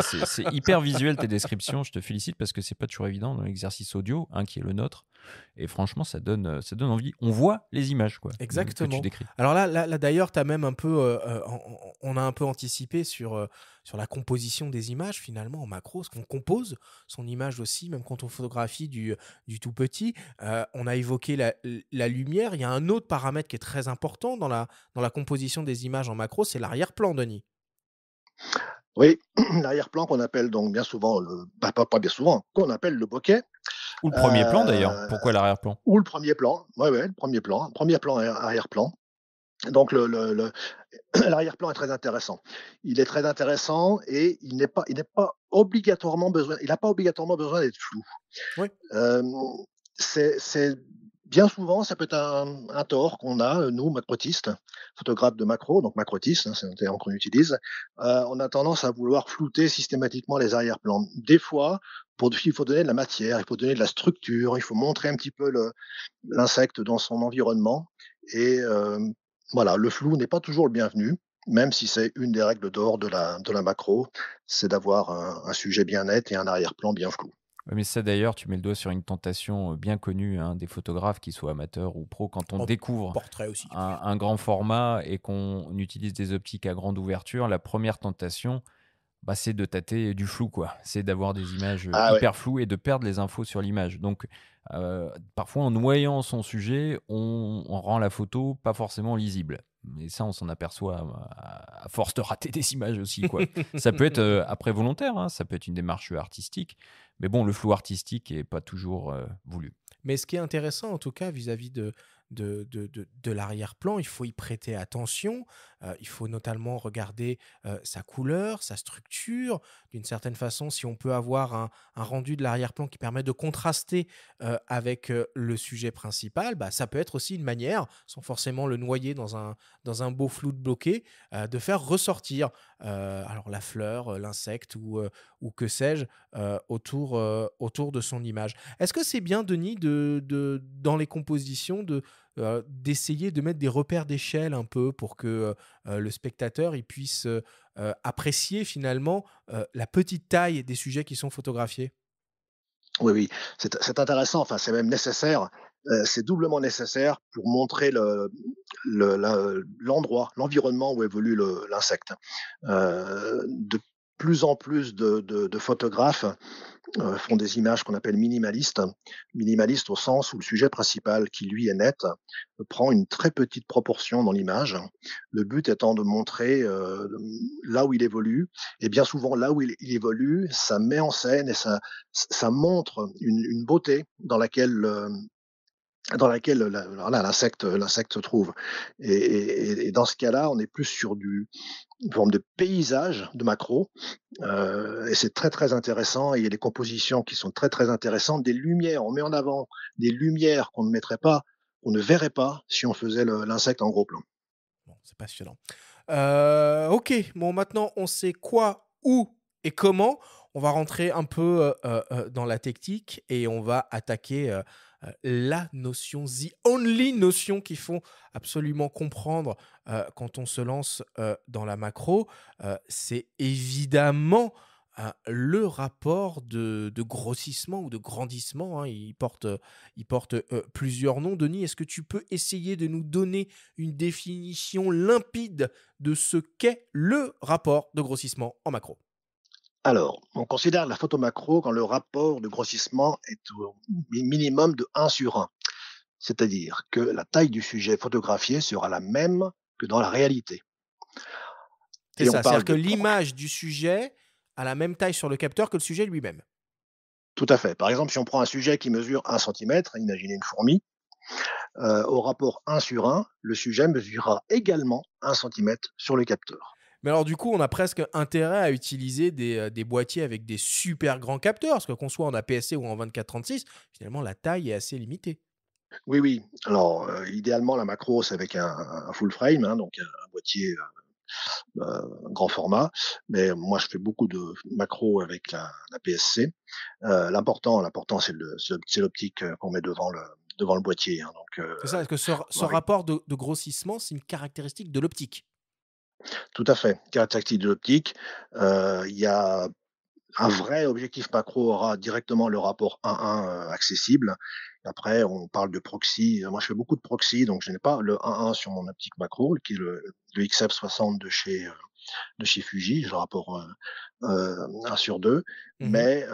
hyper visuel tes descriptions, je te félicite parce que c'est pas toujours évident dans l'exercice audio, hein, qui est le nôtre. Et franchement, ça donne, euh, ça donne envie. On voit les images, quoi. Exactement. tu décris. Alors là, là, d'ailleurs, as même un peu, euh, euh, on a un peu anticipé sur, sur la composition des images, finalement, en macro, ce qu'on compose, son image aussi, même quand on photographie du, du tout petit. on a évoqué la, lumière. Il y a un autre paramètre qui est très important dans la, dans la composition des images en macro, c'est l'arrière-plan, Denis. Oui, l'arrière-plan qu'on appelle donc bien souvent, pas, pas, bien souvent, qu'on appelle le bokeh, ou le premier plan d'ailleurs. Euh, Pourquoi l'arrière-plan Ou le premier plan. Oui, oui, le premier plan. Premier plan, arrière-plan. Donc l'arrière-plan est très intéressant. Il est très intéressant et il n'est pas, il n'est pas obligatoirement besoin, il n'a pas obligatoirement besoin d'être flou. Oui. Euh, c'est bien souvent, ça peut être un, tort qu'on a, euh, nous, macrotistes, photographes de macro, donc macrotistes, hein, c'est un terme qu'on utilise, euh, on a tendance à vouloir flouter systématiquement les arrière-plans. Des fois, pour, il faut donner de la matière, il faut donner de la structure, il faut montrer un petit peu l'insecte dans son environnement. Et euh, voilà, le flou n'est pas toujours le bienvenu, même si c'est une des règles d'or de la, macro, c'est d'avoir un sujet bien net et un arrière-plan bien flou mais ça d'ailleurs, tu mets le doigt sur une tentation euh, bien connue hein, des photographes, qu'ils soient amateurs ou pros, quand on découvre Un, grand format et qu'on utilise des optiques à grande ouverture, la première tentation, bah, c'est de tâter du flou, quoi. C'est d'avoir des images euh, ah hyper floues et de perdre les infos sur l'image. Donc, euh, parfois, en noyant son sujet, on rend la photo pas forcément lisible. Mais ça, on s'en aperçoit euh, à force de rater des images aussi. ça peut être, euh, après, volontaire, hein, ça peut être une démarche artistique. Mais bon, le flou artistique n'est pas toujours euh, voulu. Mais ce qui est intéressant, en tout cas, vis-à-vis de, de, l'arrière-plan, il faut y prêter attention. il faut notamment regarder sa couleur, sa structure, d'une certaine façon, si on peut avoir un, rendu de l'arrière-plan qui permet de contraster euh, avec euh, le sujet principal, bah, ça peut être aussi une manière, sans forcément le noyer dans un, dans un beau flou de bloqué, euh, de faire ressortir alors la fleur, l'insecte ou, ou que sais-je autour, autour de son image. Est-ce que c'est bien, Denis, de, de, dans les compositions, de, euh, d'essayer de mettre des repères d'échelle un peu pour que euh, euh, le spectateur il puisse apprécier finalement la petite taille des sujets qui sont photographiés. Oui, oui, c'est intéressant, enfin c'est même nécessaire, c'est doublement nécessaire pour montrer l'endroit, le, l'endroit l'environnement où évolue l'insecte. De plus en plus de, photographes euh, font des images qu'on appelle minimalistes, minimalistes au sens où le sujet principal, qui lui est net, euh, prend une très petite proportion dans l'image. Le but étant de montrer euh, là où il évolue, et bien souvent là où il, évolue, ça met en scène et ça, montre une, beauté dans laquelle dans laquelle l'insecte la, se trouve. Et, dans ce cas-là, on est plus sur du, une forme de paysage de macro. et c'est très très intéressant. Et il y a des compositions qui sont très très intéressantes, des lumières. On met en avant des lumières qu'on ne mettrait pas, qu'on ne verrait pas si on faisait l'insecte en gros plan. Bon, c'est passionnant. ok, bon maintenant on sait quoi, où et comment. On va rentrer un peu euh, euh, dans la technique et on va attaquer euh, la notion, the only notion qu'il faut absolument comprendre euh, quand on se lance euh, dans la macro, c'est évidemment hein, le rapport de, grossissement ou de grandissement. Hein, il porte, il porte plusieurs noms. Denis, est-ce que tu peux essayer de nous donner une définition limpide de ce qu'est le rapport de grossissement en macro alors, on considère la photo macro quand le rapport de grossissement est au minimum de 1 sur 1, c'est-à-dire que la taille du sujet photographié sera la même que dans la réalité. C'est à dire que l'image du sujet a la même taille sur le capteur que le sujet lui-même. Tout à fait. Par exemple, si on prend un sujet qui mesure 1 cm, imaginez une fourmi, euh, au rapport 1 sur 1, le sujet mesurera également 1 cm sur le capteur. Mais alors, du coup, on a presque intérêt à utiliser euh, des, boîtiers avec des super grands capteurs, parce que qu'on soit en APS-C ou en 24-36, finalement, la taille est assez limitée. Oui, oui. Alors, euh, idéalement, la macro, c'est avec un, full frame, hein, donc un, boîtier euh, grand format. Mais moi, je fais beaucoup de macro avec la, aps PSC. l'important, l'important, c'est, l'optique qu'on met devant le, devant le boîtier. Hein, donc, c'est ça, parce que ce, rapport de grossissement, c'est une caractéristique de l'optique. Tout à fait. Caractéristique de l'optique, il y a un vrai objectif macro aura directement le rapport 1-1 accessible. Après, on parle de proxy. Moi, je fais beaucoup de proxy, donc je n'ai pas le 1-1 sur mon optique macro, qui est le, XF60 de chez, de chez Fuji, le rapport 1 sur 2. Mmh mais,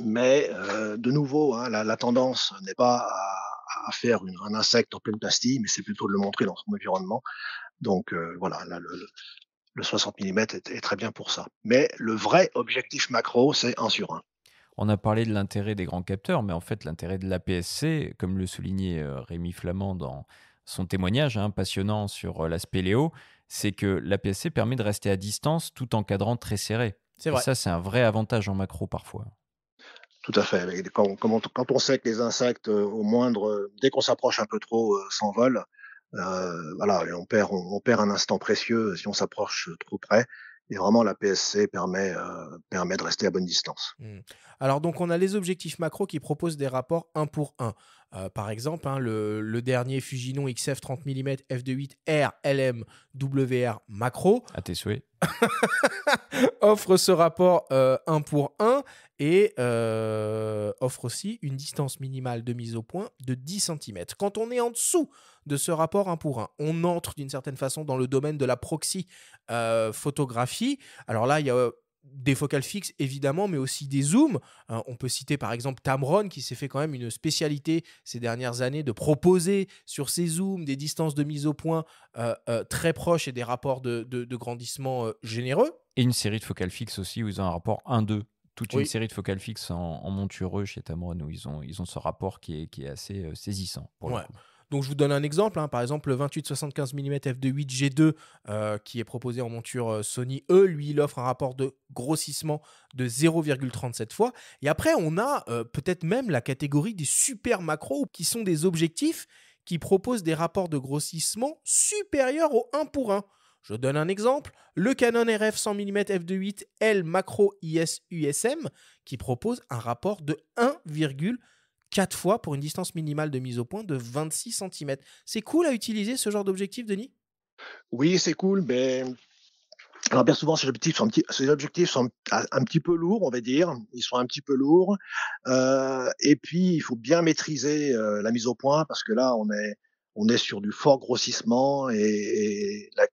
mais de nouveau, hein, la, tendance n'est pas à, faire un insecte en pleine pastille, mais c'est plutôt de le montrer dans son environnement. Donc euh, voilà, le, 60 mm est, très bien pour ça. Mais le vrai objectif macro, c'est 1 sur 1. On a parlé de l'intérêt des grands capteurs, mais en fait l'intérêt de l'APSC, comme le soulignait euh, Rémi Flamand dans son témoignage hein, passionnant sur euh, l'aspect Léo, c'est que l'APSC permet de rester à distance tout en cadrant très serré. C'est vrai. Et ça, c'est un vrai avantage en macro parfois. Tout à fait. quand on, sait que les insectes, au moindre, dès qu'on s'approche un peu trop, s'envolent, euh, voilà, on perd, on, perd un instant précieux si on s'approche euh, trop près. Et vraiment, la PSC permet, euh, permet de rester à bonne distance. Mmh. Alors, donc, on a les objectifs macro qui proposent des rapports 1 pour 1. Euh, par exemple, hein, le, dernier Fujinon XF 30 mm f2.8 R LM WR macro. tes offre ce rapport 1 euh, pour 1 et euh, offre aussi une distance minimale de mise au point de 10 cm. Quand on est en dessous de ce rapport 1 pour 1, on entre d'une certaine façon dans le domaine de la proxy photographie. Alors là, il y a des focales fixes évidemment, mais aussi des zooms. Euh, on peut citer par exemple Tamron qui s'est fait quand même une spécialité ces dernières années de proposer sur ses zooms des distances de mise au point euh, euh, très proches et des rapports de, grandissement généreux. Et une série de focales fixes aussi où ils ont un rapport 1-2. Toute une série de focales fixes en, montureux chez Tamron où ils ont, ils ont ce rapport qui est, assez saisissant. Pour le coup. Donc je vous donne un exemple, hein. par exemple le 28-75 mm f2.8 G2 qui est proposé en monture euh, Sony E, lui il offre un rapport de grossissement de 0,37 fois. Et après on a euh, peut-être même la catégorie des super macros qui sont des objectifs qui proposent des rapports de grossissement supérieurs au 1 pour 1. Je donne un exemple, le Canon RF 100 mm f2.8 L Macro IS USM qui propose un rapport de fois. 4 fois pour une distance minimale de mise au point de 26 cm. C'est cool à utiliser ce genre d'objectif, Denis Oui, c'est cool, mais bien souvent, ces objectifs sont, un petit, ces objectifs sont un, petit peu lourds, on va dire. Ils sont un petit peu lourds. Euh, et puis, il faut bien maîtriser euh, la mise au point parce que là, on est, on est sur du fort grossissement et, la,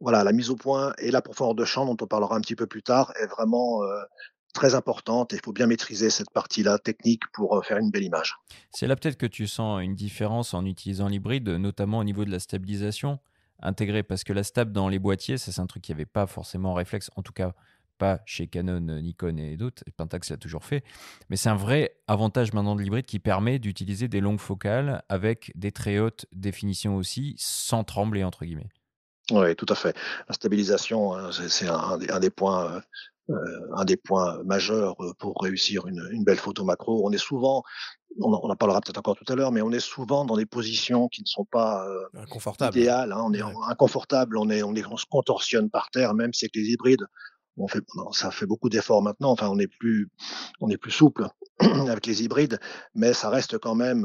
voilà, la mise au point et la profondeur de champ dont on parlera un petit peu plus tard est vraiment euh, très importante et il faut bien maîtriser cette partie-là technique pour euh, faire une belle image. C'est là peut-être que tu sens une différence en utilisant l'hybride, notamment au niveau de la stabilisation intégrée, parce que la stab dans les boîtiers, c'est un truc qui n'y avait pas forcément en réflexe, en tout cas pas chez Canon, Nikon et d'autres, Pentax l'a toujours fait, mais c'est un vrai avantage maintenant de l'hybride qui permet d'utiliser des longues focales avec des très hautes définitions aussi, sans trembler entre guillemets. Oui, tout à fait. La stabilisation, hein, c'est un, un, des points euh, euh, un des points euh, majeurs euh, pour réussir une, belle photo macro. On est souvent on en, parlera peut-être encore tout à l'heure, mais on est souvent dans des positions qui ne sont pas idéales. Hein. on est inconfortable, on, est, on, se contorsionne par terre, même si avec les hybrides, fait, ça fait beaucoup d'efforts maintenant. Enfin, on est plus, on est plus souple avec les hybrides, mais ça reste quand même,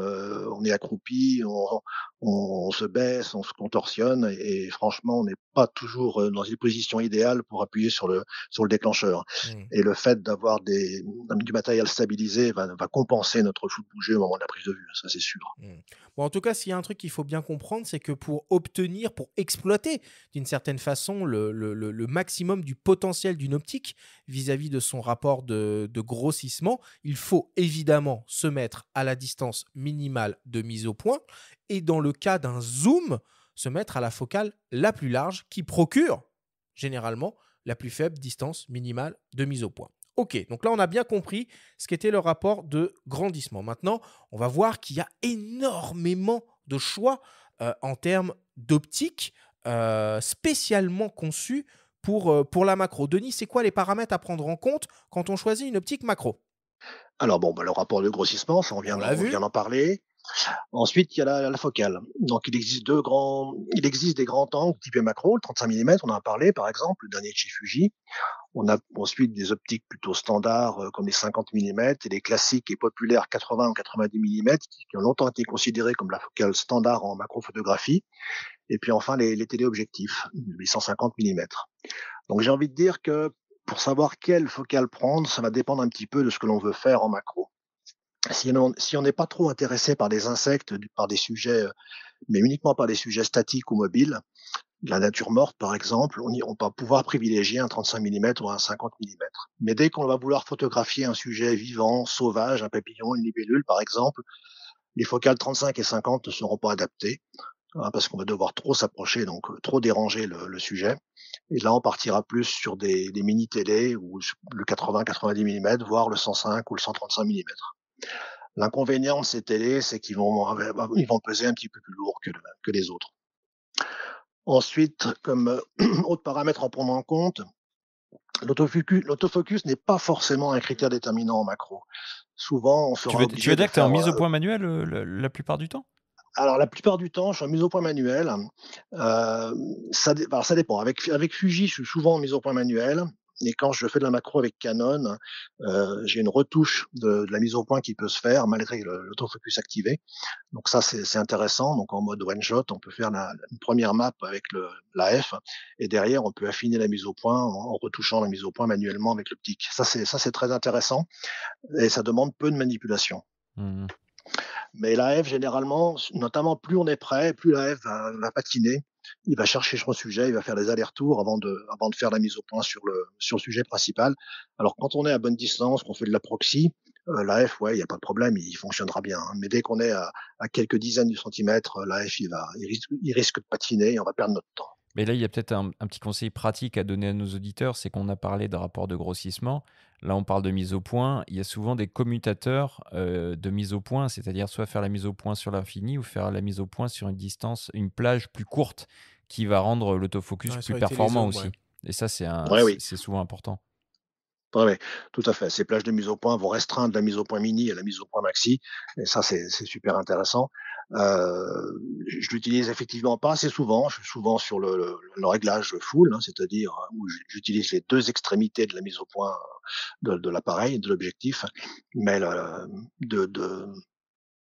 on est accroupi, on, on, se baisse, on se contorsionne, et, franchement, on n'est pas toujours euh, dans une position idéale pour appuyer sur le, sur le déclencheur. Mmh. Et le fait d'avoir du matériel stabilisé va, compenser notre flou bouger au moment de la prise de vue, ça c'est sûr. Mmh. en tout cas, s'il y a un truc qu'il faut bien comprendre, c'est que pour obtenir, pour exploiter d'une certaine façon le, maximum du potentiel d'une optique vis-à-vis de son rapport de grossissement, il faut évidemment se mettre à la distance minimale de mise au point et dans le cas d'un zoom, se mettre à la focale la plus large qui procure généralement la plus faible distance minimale de mise au point. Ok, donc là on a bien compris ce qu'était le rapport de grandissement. Maintenant, on va voir qu'il y a énormément de choix euh, en termes d'optique euh, spécialement conçus pour, euh, pour la macro. Denis, c'est quoi les paramètres à prendre en compte quand on choisit une optique macro alors bon, bah, le rapport de grossissement, ça on vient, on vient d'en parler. Ensuite, il y a la, focale. Donc, il existe deux grands, il existe des grands angles type macro, le 35 mm, on en a parlé, par exemple, le dernier de chez Fuji. On a ensuite des optiques plutôt standards euh, comme les 50 mm et les classiques et populaires 80 ou 90 mm qui, ont longtemps été considérés comme la focale standard en macrophotographie. Et puis enfin les, les téléobjectifs, les 150 mm. Donc j'ai envie de dire que pour savoir quelle focale prendre, ça va dépendre un petit peu de ce que l'on veut faire en macro si on n'est pas trop intéressé par des insectes, par des sujets, euh, mais uniquement par des sujets statiques ou mobiles, la nature morte par exemple, on, n'ira pas pouvoir privilégier un 35 mm ou un 50 mm. Mais dès qu'on va vouloir photographier un sujet vivant, sauvage, un papillon, une libellule par exemple, les focales 35 et 50 ne seront pas adaptées hein, parce qu'on va devoir trop s'approcher, donc euh, trop déranger le, sujet. Et là, on partira plus sur des, des mini-télé ou le 80-90 mm, voire le 105 ou le 135 mm. L'inconvénient de ces télés, c'est qu'ils vont, euh, ils vont peser un petit peu plus lourd que, les autres. Ensuite, comme euh, autre paramètre à prendre en compte, l'autofocus n'est pas forcément un critère déterminant en macro. Souvent, Tu tu dire que tu es en mise au euh point manuel la, plupart du temps alors, la plupart du temps, je suis en mise au point manuel. ça, dépend. Avec, Fuji, je suis souvent en mise au point manuel. Et quand je fais de la macro avec Canon, euh, j'ai une retouche de, de, la mise au point qui peut se faire malgré l'autofocus activé. Donc ça, c'est intéressant. Donc en mode one shot, on peut faire la, une première map avec le, la F, et derrière, on peut affiner la mise au point en, retouchant la mise au point manuellement avec l'optique. Ça, c'est ça, c'est très intéressant, et ça demande peu de manipulation. Mmh Mais la F, généralement, notamment plus on est prêt, plus la F va patiner il va chercher sur son sujet, il va faire les allers-retours avant de, avant de faire la mise au point sur le, sur sujet principal. Alors quand on est à bonne distance, qu'on fait de la proxy, euh, la F, ouais, il n'y a pas de problème, il fonctionnera bien. Hein. Mais dès qu'on est à, à, quelques dizaines de centimètres, euh, la F, il, va, il risque de patiner et on va perdre notre temps. Mais là, il y a peut-être un, petit conseil pratique à donner à nos auditeurs, c'est qu'on a parlé de rapport de grossissement. Là, on parle de mise au point. Il y a souvent des commutateurs euh, de mise au point, c'est-à-dire soit faire la mise au point sur l'infini ou faire la mise au point sur une distance, une plage plus courte, qui va rendre l'autofocus plus performant aussi. Et ça, c'est oui. souvent important. Oui, tout à fait. Ces plages de mise au point vont restreindre la mise au point mini à la mise au point maxi. Et ça, c'est super intéressant. Euh, je l'utilise effectivement pas assez souvent. Je suis souvent sur le, réglage full, hein, c'est-à-dire hein, où j'utilise les deux extrémités de la mise au point de, de l'appareil, de l'objectif, mais de, de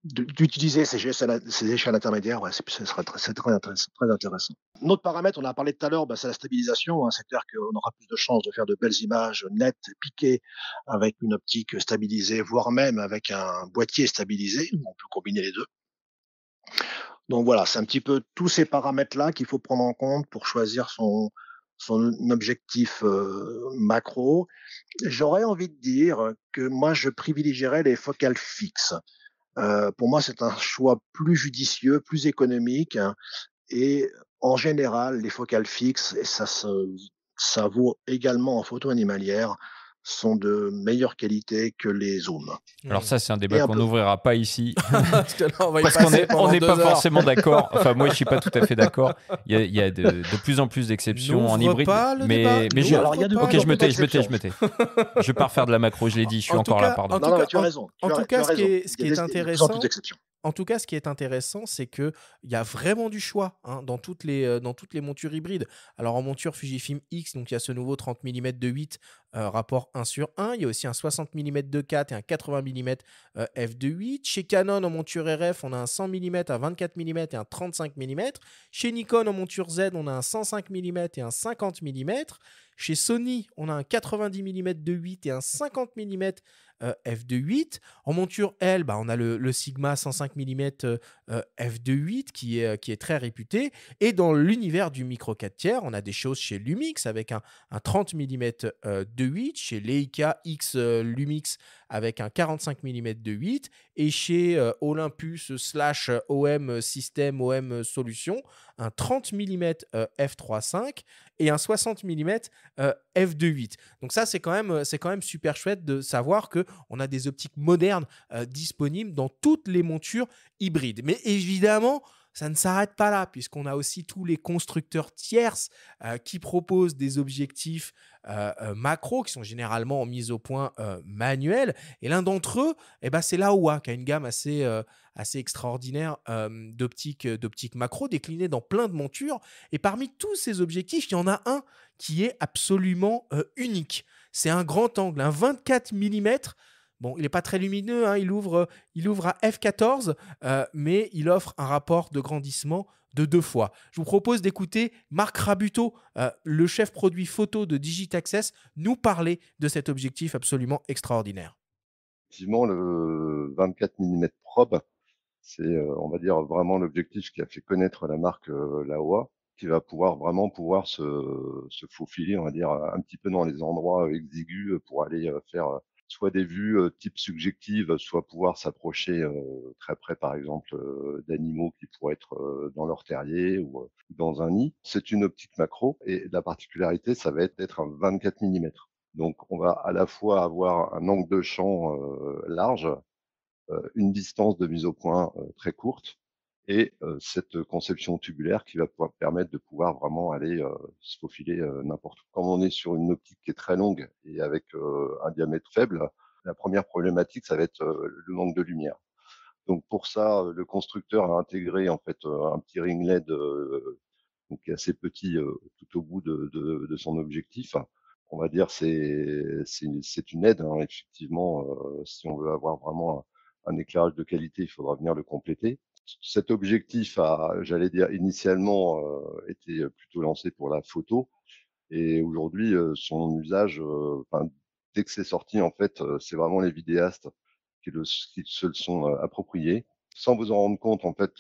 d'utiliser ces, ces, échelles intermédiaires, ouais, sera très, très, intéressant, très intéressant. Notre paramètre, on a parlé tout à l'heure, bah, c'est la stabilisation. Hein, c'est dire qu'on aura plus de chances de faire de belles images nettes, piquées, avec une optique stabilisée, voire même avec un boîtier stabilisé. On peut combiner les deux. Donc voilà, c'est un petit peu tous ces paramètres-là qu'il faut prendre en compte pour choisir son, objectif euh, macro. J'aurais envie de dire que moi, je privilégierais les focales fixes. Euh, pour moi, c'est un choix plus judicieux, plus économique. Hein, et en général, les focales fixes, et ça, ça vaut également en photo animalière, sont de meilleure qualité que les zones. Alors ça, c'est un débat qu'on n'ouvrira pas ici. Parce qu'on n'est pas forcément d'accord. Enfin, moi, je ne suis pas tout à fait d'accord. Il y a, de, plus en plus d'exceptions en hybride. mais, mais je... Ok, je me tais, je me tais, je me tais. je pars faire de la macro, je l'ai dit, je suis encore là, pardon. En tout cas, tu as raison. En, tout cas, ce qui est, ce qui est intéressant, en tout cas, ce qui est intéressant, c'est qu'il y a vraiment du choix hein, dans, toutes les, euh, dans toutes montures hybrides. Alors en monture Fujifilm X, il y a ce nouveau 30 mm de 8 euh, rapport 1 sur 1. Il y a aussi un 60 mm de 4 et un 80 mm euh, f de 8. Chez Canon, en monture RF, on a un 100 mm, un 24 mm et un 35 mm. Chez Nikon, en monture Z, on a un 105 mm et un 50 mm. Chez Sony, on a un 90 mm de 8 et un 50 mm euh, f2.8. En monture L, bah, on a le, Sigma 105 mm f2.8 qui est, euh, qui est très réputé. Et dans l'univers du micro 4 tiers, on a des choses chez Lumix avec un, 30 mm 2.8, chez Leica X euh, Lumix avec un 45 mm 2.8 et chez Olympus slash OM System OM Solution un 30 mm f3.5 et un 60 mm f2.8. Donc ça, c'est quand, quand même super chouette de savoir que on a des optiques modernes euh, disponibles dans toutes les montures hybrides. Mais évidemment, ça ne s'arrête pas là, puisqu'on a aussi tous les constructeurs tierces euh, qui proposent des objectifs euh, macro, qui sont généralement en mise au point manuelle. Et l'un d'entre eux, et eh ben, c'est l'AOA, qui a une gamme assez, extraordinaire d'optiques macro, déclinée dans plein de montures. Et parmi tous ces objectifs, il y en a un qui est absolument unique. C'est un grand angle, un 24 mm. Bon, il n'est pas très lumineux, hein, il, ouvre, il ouvre à f14, euh, mais il offre un rapport de grandissement de deux fois. Je vous propose d'écouter Marc Rabuteau, euh, le chef produit photo de Digitaccess, nous parler de cet objectif absolument extraordinaire. Effectivement, le 24 mm probe, c'est, euh, on va dire, vraiment l'objectif qui a fait connaître la marque Laowa qui va pouvoir vraiment pouvoir se, se faufiler, on va dire, un petit peu dans les endroits euh, exigus euh, pour aller euh, faire soit des vues type subjective, soit pouvoir s'approcher très près, par exemple, d'animaux qui pourraient être dans leur terrier ou dans un nid. C'est une optique macro et la particularité, ça va être d'être un 24 mm. Donc, on va à la fois avoir un angle de champ large, une distance de mise au point très courte et cette conception tubulaire qui va pouvoir permettre de pouvoir vraiment aller se faufiler n'importe où. Quand on est sur une optique qui est très longue et avec un diamètre faible, la première problématique, ça va être le manque de lumière. Donc pour ça, le constructeur a intégré en fait un petit ring LED donc assez petit tout au bout de, de, de son objectif. On va dire c'est c'est une aide hein, effectivement. si on veut avoir vraiment un éclairage de qualité, il faudra venir le compléter cet objectif a, j'allais dire, initialement euh, été plutôt lancé pour la photo. Et aujourd'hui, euh, son usage, euh, enfin, dès que c'est sorti, en fait, euh, c'est vraiment les vidéastes qui, le, qui se le sont appropriés. Sans vous en rendre compte, en fait,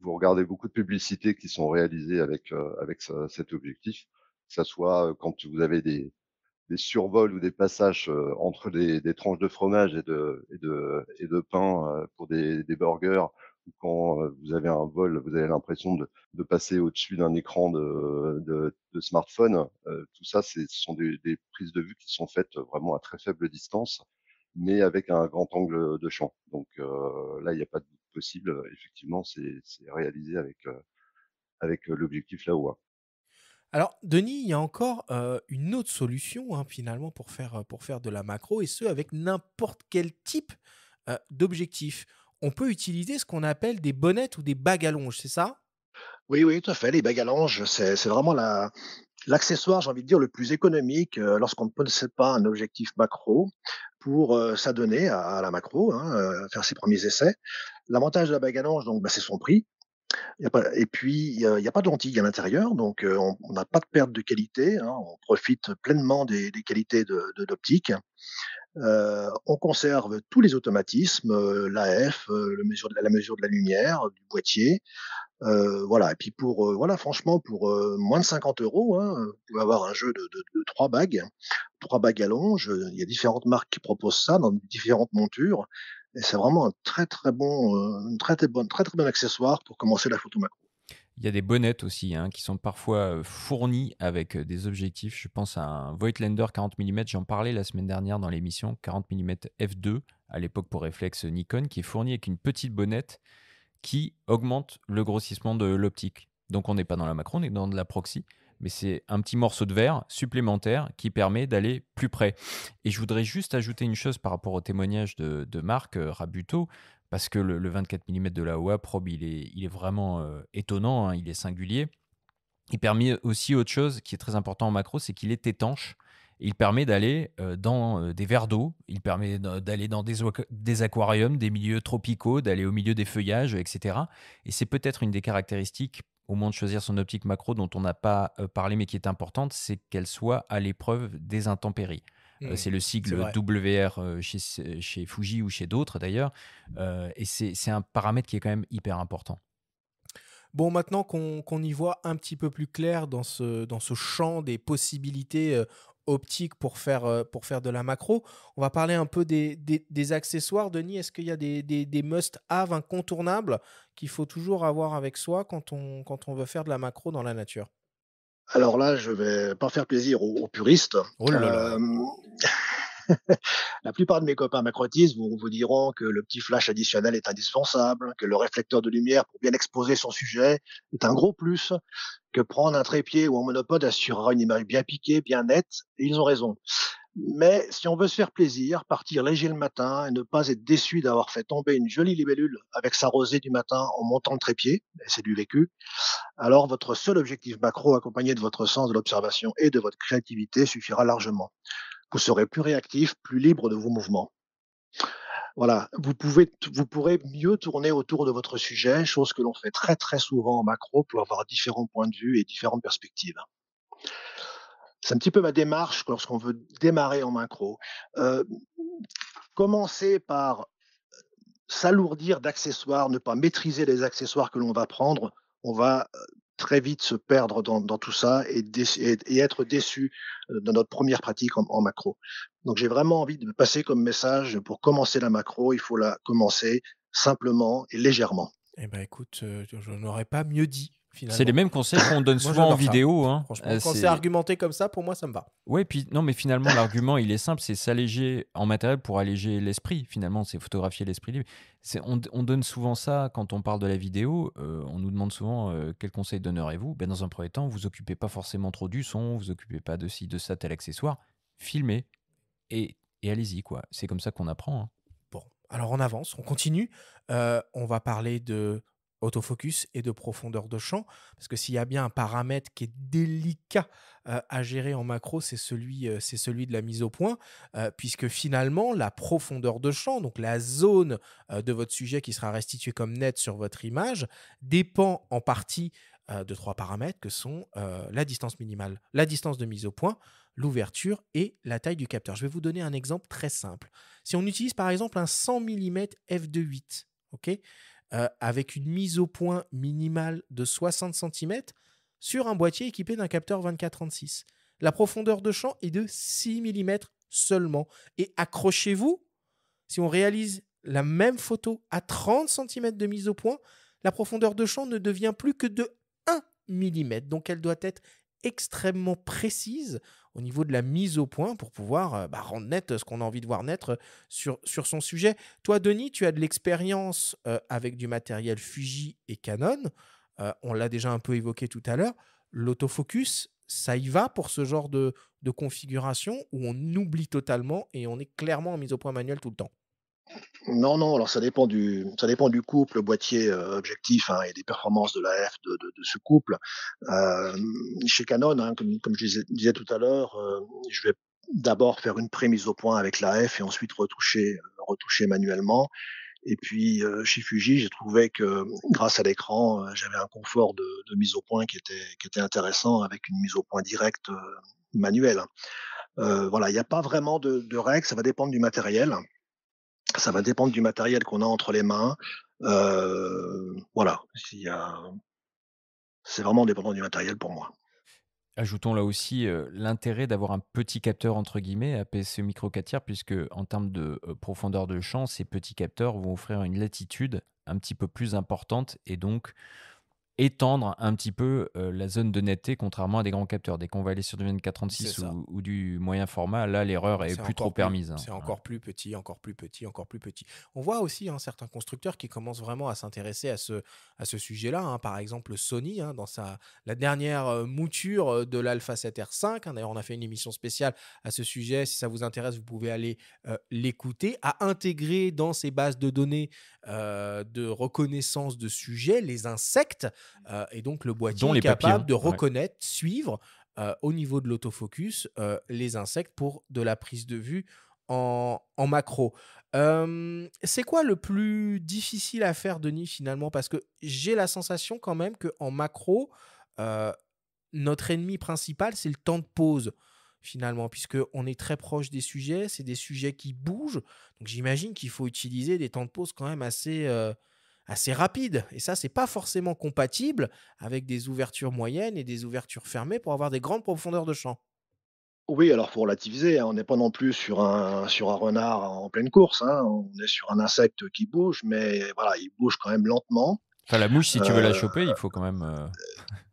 vous regardez beaucoup de publicités qui sont réalisées avec, avec cet objectif, que ce soit quand vous avez des, des survols ou des passages euh, entre des, tranches de fromage et de, de, et de pain euh, pour des, burgers, ou quand euh, vous avez un vol, vous avez l'impression de, passer au-dessus d'un écran de, smartphone. tout ça, ce sont des, prises de vue qui sont faites vraiment à très faible distance, mais avec un grand angle de champ. Donc là, il n'y a pas de doute possible. Effectivement, c'est réalisé avec, avec l'objectif là-haut. Hein. Alors, Denis, il y a encore euh, une autre solution hein, finalement pour faire, euh, pour faire de la macro et ce avec n'importe quel type euh, d'objectif. On peut utiliser ce qu'on appelle des bonnettes ou des bagues à c'est ça Oui, oui, tout à fait. Les bagues à c'est vraiment l'accessoire, j'ai envie de dire, le plus économique lorsqu'on ne possède pas un objectif macro pour s'adonner à, la macro, hein, faire ses premiers essais. L'avantage de la bague à donc, bah, c'est son prix et puis, il n'y a, pas de lentilles à l'intérieur, donc on n'a pas de perte de qualité. Hein, on profite pleinement des, qualités de, on conserve tous les automatismes, l'AF, la, mesure de la lumière, du boîtier. voilà. Et puis pour voilà, franchement, pour moins de 50 euros, hein, vous pouvez avoir un jeu de, trois bagues, trois bagues à longe. Il y a différentes marques qui proposent ça dans différentes montures. Et c'est vraiment un très très bon, euh, très, très bon, très très accessoire pour commencer la photo macro. Il y a des bonnettes aussi hein, qui sont parfois fournies avec des objectifs. Je pense à un Voigtlander 40 mm, j'en parlais la semaine dernière dans l'émission, 40 mm f2 à l'époque pour Reflex Nikon, qui est fourni avec une petite bonnette qui augmente le grossissement de l'optique. Donc on n'est pas dans la macro, on est dans de la proxy mais c'est un petit morceau de verre supplémentaire qui permet d'aller plus près. Et je voudrais juste ajouter une chose par rapport au témoignage de, Marc euh, Rabuto, parce que le, 24 mm de la OA Probe, il est, il est vraiment euh, étonnant, hein, il est singulier. Il permet aussi autre chose qui est très important en macro, c'est qu'il est étanche. Il permet d'aller euh, dans des verres d'eau, il permet d'aller dans des, des, aquariums, des milieux tropicaux, d'aller au milieu des feuillages, etc. Et c'est peut-être une des caractéristiques au moment de choisir son optique macro dont on n'a pas euh, parlé mais qui est importante, c'est qu'elle soit à l'épreuve des intempéries. Euh, mmh, c'est le sigle WR euh, chez, Fuji ou chez d'autres d'ailleurs. et c'est un paramètre qui est quand même hyper important. Bon, maintenant qu'on y voit un petit peu plus clair dans ce champ des possibilités optique pour faire, euh, pour faire de la macro. On va parler un peu des, accessoires. Denis, est-ce qu'il y a des, must-have incontournables qu'il faut toujours avoir avec soi quand on, quand on veut faire de la macro dans la nature alors là, je vais pas faire plaisir aux, puristes. Oh euh, la plupart de mes copains macrotistes vous, vous diront oh, que le petit flash additionnel est indispensable, que le réflecteur de lumière pour bien exposer son sujet est un gros plus, que prendre un trépied ou un monopode assurera une image bien piquée, bien nette, et ils ont raison. Mais si on veut se faire plaisir, partir léger le matin et ne pas être déçu d'avoir fait tomber une jolie libellule avec sa rosée du matin en montant le trépied, et c'est du vécu, alors votre seul objectif macro accompagné de votre sens de l'observation et de votre créativité suffira largement. Vous serez plus réactif, plus libre de vos mouvements. Voilà, vous, pouvez, vous pourrez mieux tourner autour de votre sujet, chose que l'on fait très très souvent en macro pour avoir différents points de vue et différentes perspectives. C'est un petit peu ma démarche lorsqu'on veut démarrer en macro. Euh, commencer par euh, s'alourdir d'accessoires, ne pas maîtriser les accessoires que l'on va prendre, on va euh, très vite se perdre dans, tout ça et, être déçu dans notre première pratique en macro. Donc j'ai vraiment envie de passer comme message pour commencer la macro, il faut la commencer simplement et légèrement. Eh ben écoute, euh, je n'aurais pas mieux dit. C'est les mêmes conseils qu'on donne souvent en vidéo. Hein. Euh, quand c'est argumenté comme ça, pour moi, ça me va. Oui, puis non, mais finalement, l'argument, il est simple, c'est s'alléger en matériel pour alléger l'esprit. Finalement, c'est photographier l'esprit libre. On, on, donne souvent ça quand on parle de la vidéo. Euh, on nous demande souvent quels quel conseil donnerez-vous. Ben, dans un premier temps, vous occupez pas forcément trop du son, vous occupez pas de ci, de ça, tel accessoire. Filmez, et, allez-y, quoi. C'est comme ça qu'on apprend. Hein. Bon, alors on avance, on continue. Euh, on va parler de autofocus et de profondeur de champ, parce que s'il y a bien un paramètre qui est délicat euh, à gérer en macro, c'est celui, euh, celui de la mise au point, puisque finalement, la profondeur de champ, donc la zone de votre sujet qui sera restituée comme net sur votre image, dépend en partie de trois paramètres que sont la distance minimale, la distance de mise au point, l'ouverture et la taille du capteur. Je vais vous donner un exemple très simple. Si on utilise par exemple un 100 mm f2.8, avec une mise au point minimale de 60 cm sur un boîtier équipé d'un capteur 24-36, la profondeur de champ est de 6 mm seulement. Et accrochez-vous, si on réalise la même photo à 30 cm de mise au point, la profondeur de champ ne devient plus que de 1 mm. Donc elle doit être extrêmement précise au niveau de la mise au point pour pouvoir euh, bah, rendre net euh, ce qu'on a envie de voir naître euh, sur, sur son sujet. Toi, Denis, tu as de l'expérience avec du matériel Fuji et Canon. on l'a déjà un peu évoqué tout à l'heure. L'autofocus, ça y va pour ce genre de, de configuration où on oublie totalement et on est clairement en mise au point manuel tout le temps. Non, non, alors ça dépend du, ça dépend du couple, boîtier euh, objectif hein, et des performances de l'AF de, de, ce couple. Euh, chez Canon, hein, comme, je disais, tout à l'heure, euh, je vais d'abord faire une prémise au point avec la F et ensuite retoucher, retoucher manuellement. Et puis chez Fuji, j'ai trouvé que grâce à l'écran, j'avais un confort de, mise au point qui était, qui était intéressant avec une mise au point directe manuelle. voilà, il n'y a pas vraiment de, de règles, ça va dépendre du matériel. Ça va dépendre du matériel qu'on a entre les mains. Euh, voilà, c'est vraiment dépendant du matériel pour moi. Ajoutons là aussi euh, l'intérêt d'avoir un petit capteur entre guillemets APC micro 4 puisque en termes de euh, profondeur de champ, ces petits capteurs vont offrir une latitude un petit peu plus importante et donc étendre un petit peu euh, la zone de netteté, contrairement à des grands capteurs. Dès qu'on va aller sur du 24-36 ou, du moyen format, là, l'erreur est, plus trop permise. Hein. C'est encore plus petit, encore plus petit, encore plus petit. On voit aussi hein, certains constructeurs qui commencent vraiment à s'intéresser à ce, à ce sujet-là. Hein. Par exemple, Sony, dans sa, la dernière euh, mouture euh, de l'Alpha 7R5, d'ailleurs, on a fait une émission spéciale à ce sujet. Si ça vous intéresse, vous pouvez aller l'écouter, à intégrer dans ses bases de données euh, de reconnaissance de sujets, les insectes, mmh. euh, et donc le boîtier est capable de hein, reconnaître, suivre euh, au niveau de l'autofocus les insectes pour de la prise de vue en, en macro. c'est quoi le plus difficile à faire, Denis, finalement Parce que j'ai la sensation quand même qu'en macro, notre ennemi principal, c'est le temps de pause finalement, puisque on est très proche des sujets, c'est des sujets qui bougent. Donc j'imagine qu'il faut utiliser des temps de pause quand même assez euh, assez rapides. Et ça, c'est pas forcément compatible avec des ouvertures moyennes et des ouvertures fermées pour avoir des grandes profondeurs de champ. Oui, alors pour relativiser, hein. on n'est pas non plus sur un, sur un renard en pleine course. Hein. on est sur un insecte qui bouge, mais voilà, il bouge quand même lentement. Enfin, la mouche, si tu veux la euh, choper, il faut quand même. Euh,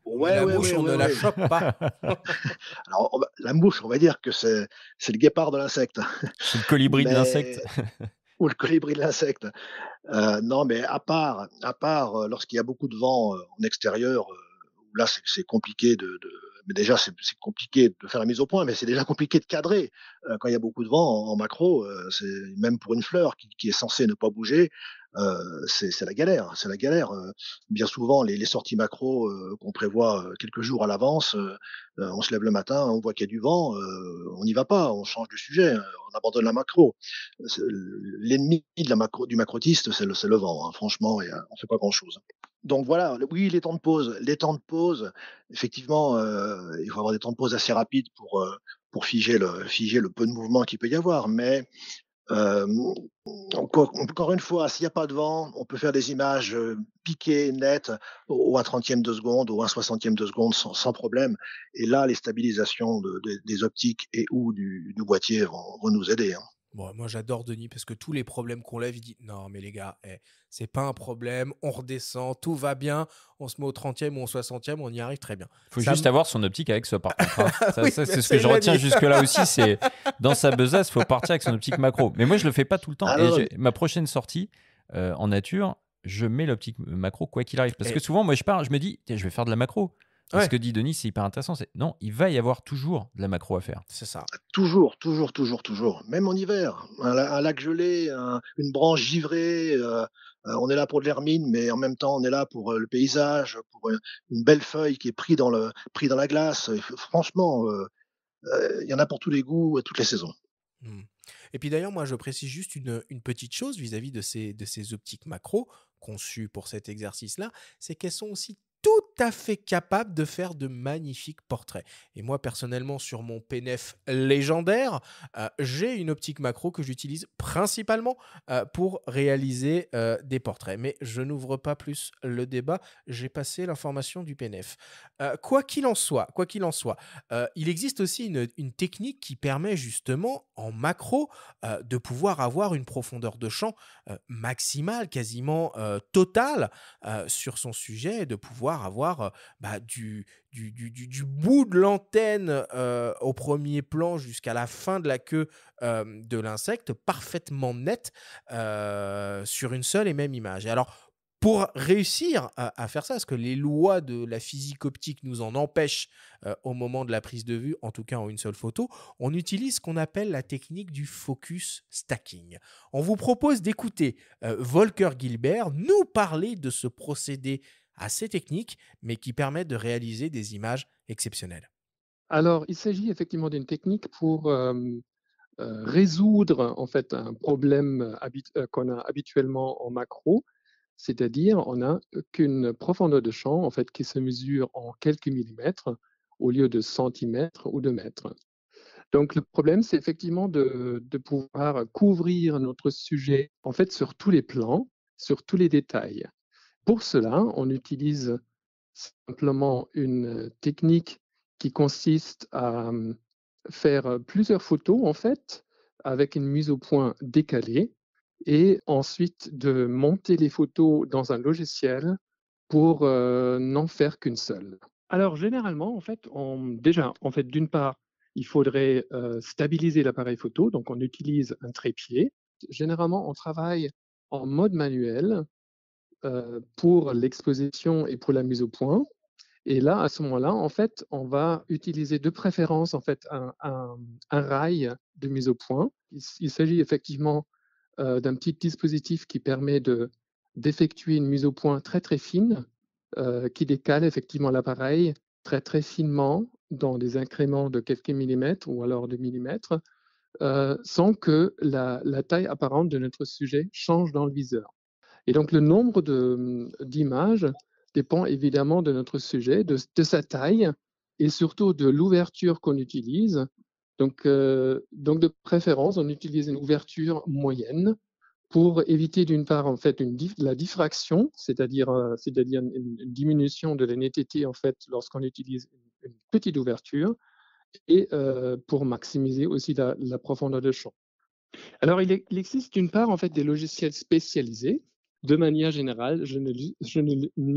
la mouche, on ne la chope pas. Alors, la mouche, on va dire que c'est le guépard de l'insecte. C'est le colibri de l'insecte. ou le colibri de l'insecte. Euh, non, mais à part, à part euh, lorsqu'il y a beaucoup de vent euh, en extérieur, là, c'est compliqué de, mais déjà c'est compliqué de faire la mise au point, mais c'est déjà compliqué de cadrer quand il y a beaucoup de vent en, macro. c'est même pour une fleur qui, est censée ne pas bouger, euh, c'est la galère. C'est la galère. Euh. Bien souvent, les, sorties macro euh, qu'on prévoit quelques jours à l'avance, on se lève le matin, on voit qu'il y a du vent, on n'y va pas, on change de sujet, on abandonne la macro. L'ennemi du macrotiste, c'est le, vent, hein. franchement, et on fait pas grand-chose. Donc voilà, oui, les temps de pause. Les temps de pause, effectivement, il faut avoir des temps de pause assez rapides pour, figer le, figer le peu de mouvement qu'il peut y avoir. Mais euh, encore, une fois, s'il n'y a pas de vent, on peut faire des images piquées, nettes, au 1 30 de seconde, au 1 60 de seconde, sans, problème. Et là, les stabilisations des optiques et ou du, boîtier vont, nous aider. Hein moi, j'adore Denis parce que tous les problèmes qu'on lève, il dit Non, mais les gars, eh, c'est pas un problème, on redescend, tout va bien, on se met au 30e ou au 60e, on y arrive très bien. Il faut juste avoir son optique avec soi par hein. c'est ce que je retiens jusque-là aussi c'est dans sa besace, il faut partir avec son optique macro. Mais moi, je le fais pas tout le temps. ma prochaine sortie euh, en nature, je mets l'optique macro quoi qu'il arrive. Parce que souvent, moi, je pars, je me dis, je vais faire de la macro. Ce que dit Denis, c'est hyper intéressant. C'est non, il va y avoir toujours de la macro à faire. C'est ça. Toujours, toujours, toujours, toujours. Même en hiver, un, lac gelé, une branche givrée. Euh, euh, on est là pour de l'hermine, mais en même temps, on est là pour euh, le paysage, pour une belle feuille qui est prise dans, le, pris dans la glace. Franchement, il y en a pour tous les goûts, toutes les saisons. Hmm. Et puis d'ailleurs, moi, je précise juste une, petite chose vis-à-vis de, ces, de ces optiques macro conçues pour cet exercice-là, c'est qu'elles sont aussi tout à fait capable de faire de magnifiques portraits. Et moi, personnellement, sur mon PNF légendaire, euh, j'ai une optique macro que j'utilise principalement euh, pour réaliser euh, des portraits. Mais je n'ouvre pas plus le débat, j'ai passé l'information du PNF. quoi qu'il en soit, quoi qu'il en soit, il existe aussi une, une, technique qui permet justement en macro de pouvoir avoir une profondeur de champ maximale, quasiment totale sur son sujet de pouvoir avoir voir bah, du, du, du, du, bout de l'antenne au premier plan jusqu'à la fin de la queue de l'insecte parfaitement net sur une seule et même image. alors, pour réussir à, faire ça, parce que les lois de la physique optique nous en empêchent au moment de la prise de vue, en tout cas en une seule photo, on utilise ce qu'on appelle la technique du focus stacking. On vous propose d'écouter Volker Gilbert nous parler de ce procédé assez techniques, mais qui permettent de réaliser des images exceptionnelles. Alors, il s'agit effectivement d'une technique pour euh, résoudre en fait un problème euh, euh, qu'on a habituellement en macro, c'est-à-dire on n'a qu'une profondeur de champ en fait qui se mesure en quelques millimètres au lieu de centimètres ou de mètres. Donc le problème, c'est effectivement de, de, pouvoir couvrir notre sujet en fait sur tous les plans, sur tous les détails. Pour cela, on utilise simplement une technique qui consiste à faire plusieurs photos en fait avec une mise au point décalée et ensuite de monter les photos dans un logiciel pour n'en faire qu'une seule. Alors généralement en fait déjà en fait d'une part il faudrait stabiliser l'appareil photo donc on utilise un trépied. Généralement on travaille en mode manuel euh, pour l'exposition et pour la mise au point. Et là, à ce moment-là, en fait, on va utiliser de préférence en fait un, rail de mise au point. Il, s'agit effectivement euh, d'un petit dispositif qui permet de d'effectuer une mise au point très très fine, euh, qui décale effectivement l'appareil très très finement dans des incréments de quelques millimètres ou alors de millimètres, sans que la taille apparente de notre sujet change dans le viseur. Et donc le nombre hum, d'images dépend évidemment de notre sujet, de, sa taille et surtout de l'ouverture qu'on utilise. Donc, euh, donc de préférence, on utilise une ouverture moyenne pour éviter d'une part en fait une la diffraction, c'est-à-dire euh, c'est-à-dire une, diminution de la netteté en fait lorsqu'on utilise une, petite ouverture et euh, pour maximiser aussi la, profondeur de champ. Alors il, il existe d'une part en fait des logiciels spécialisés de manière générale, je ne,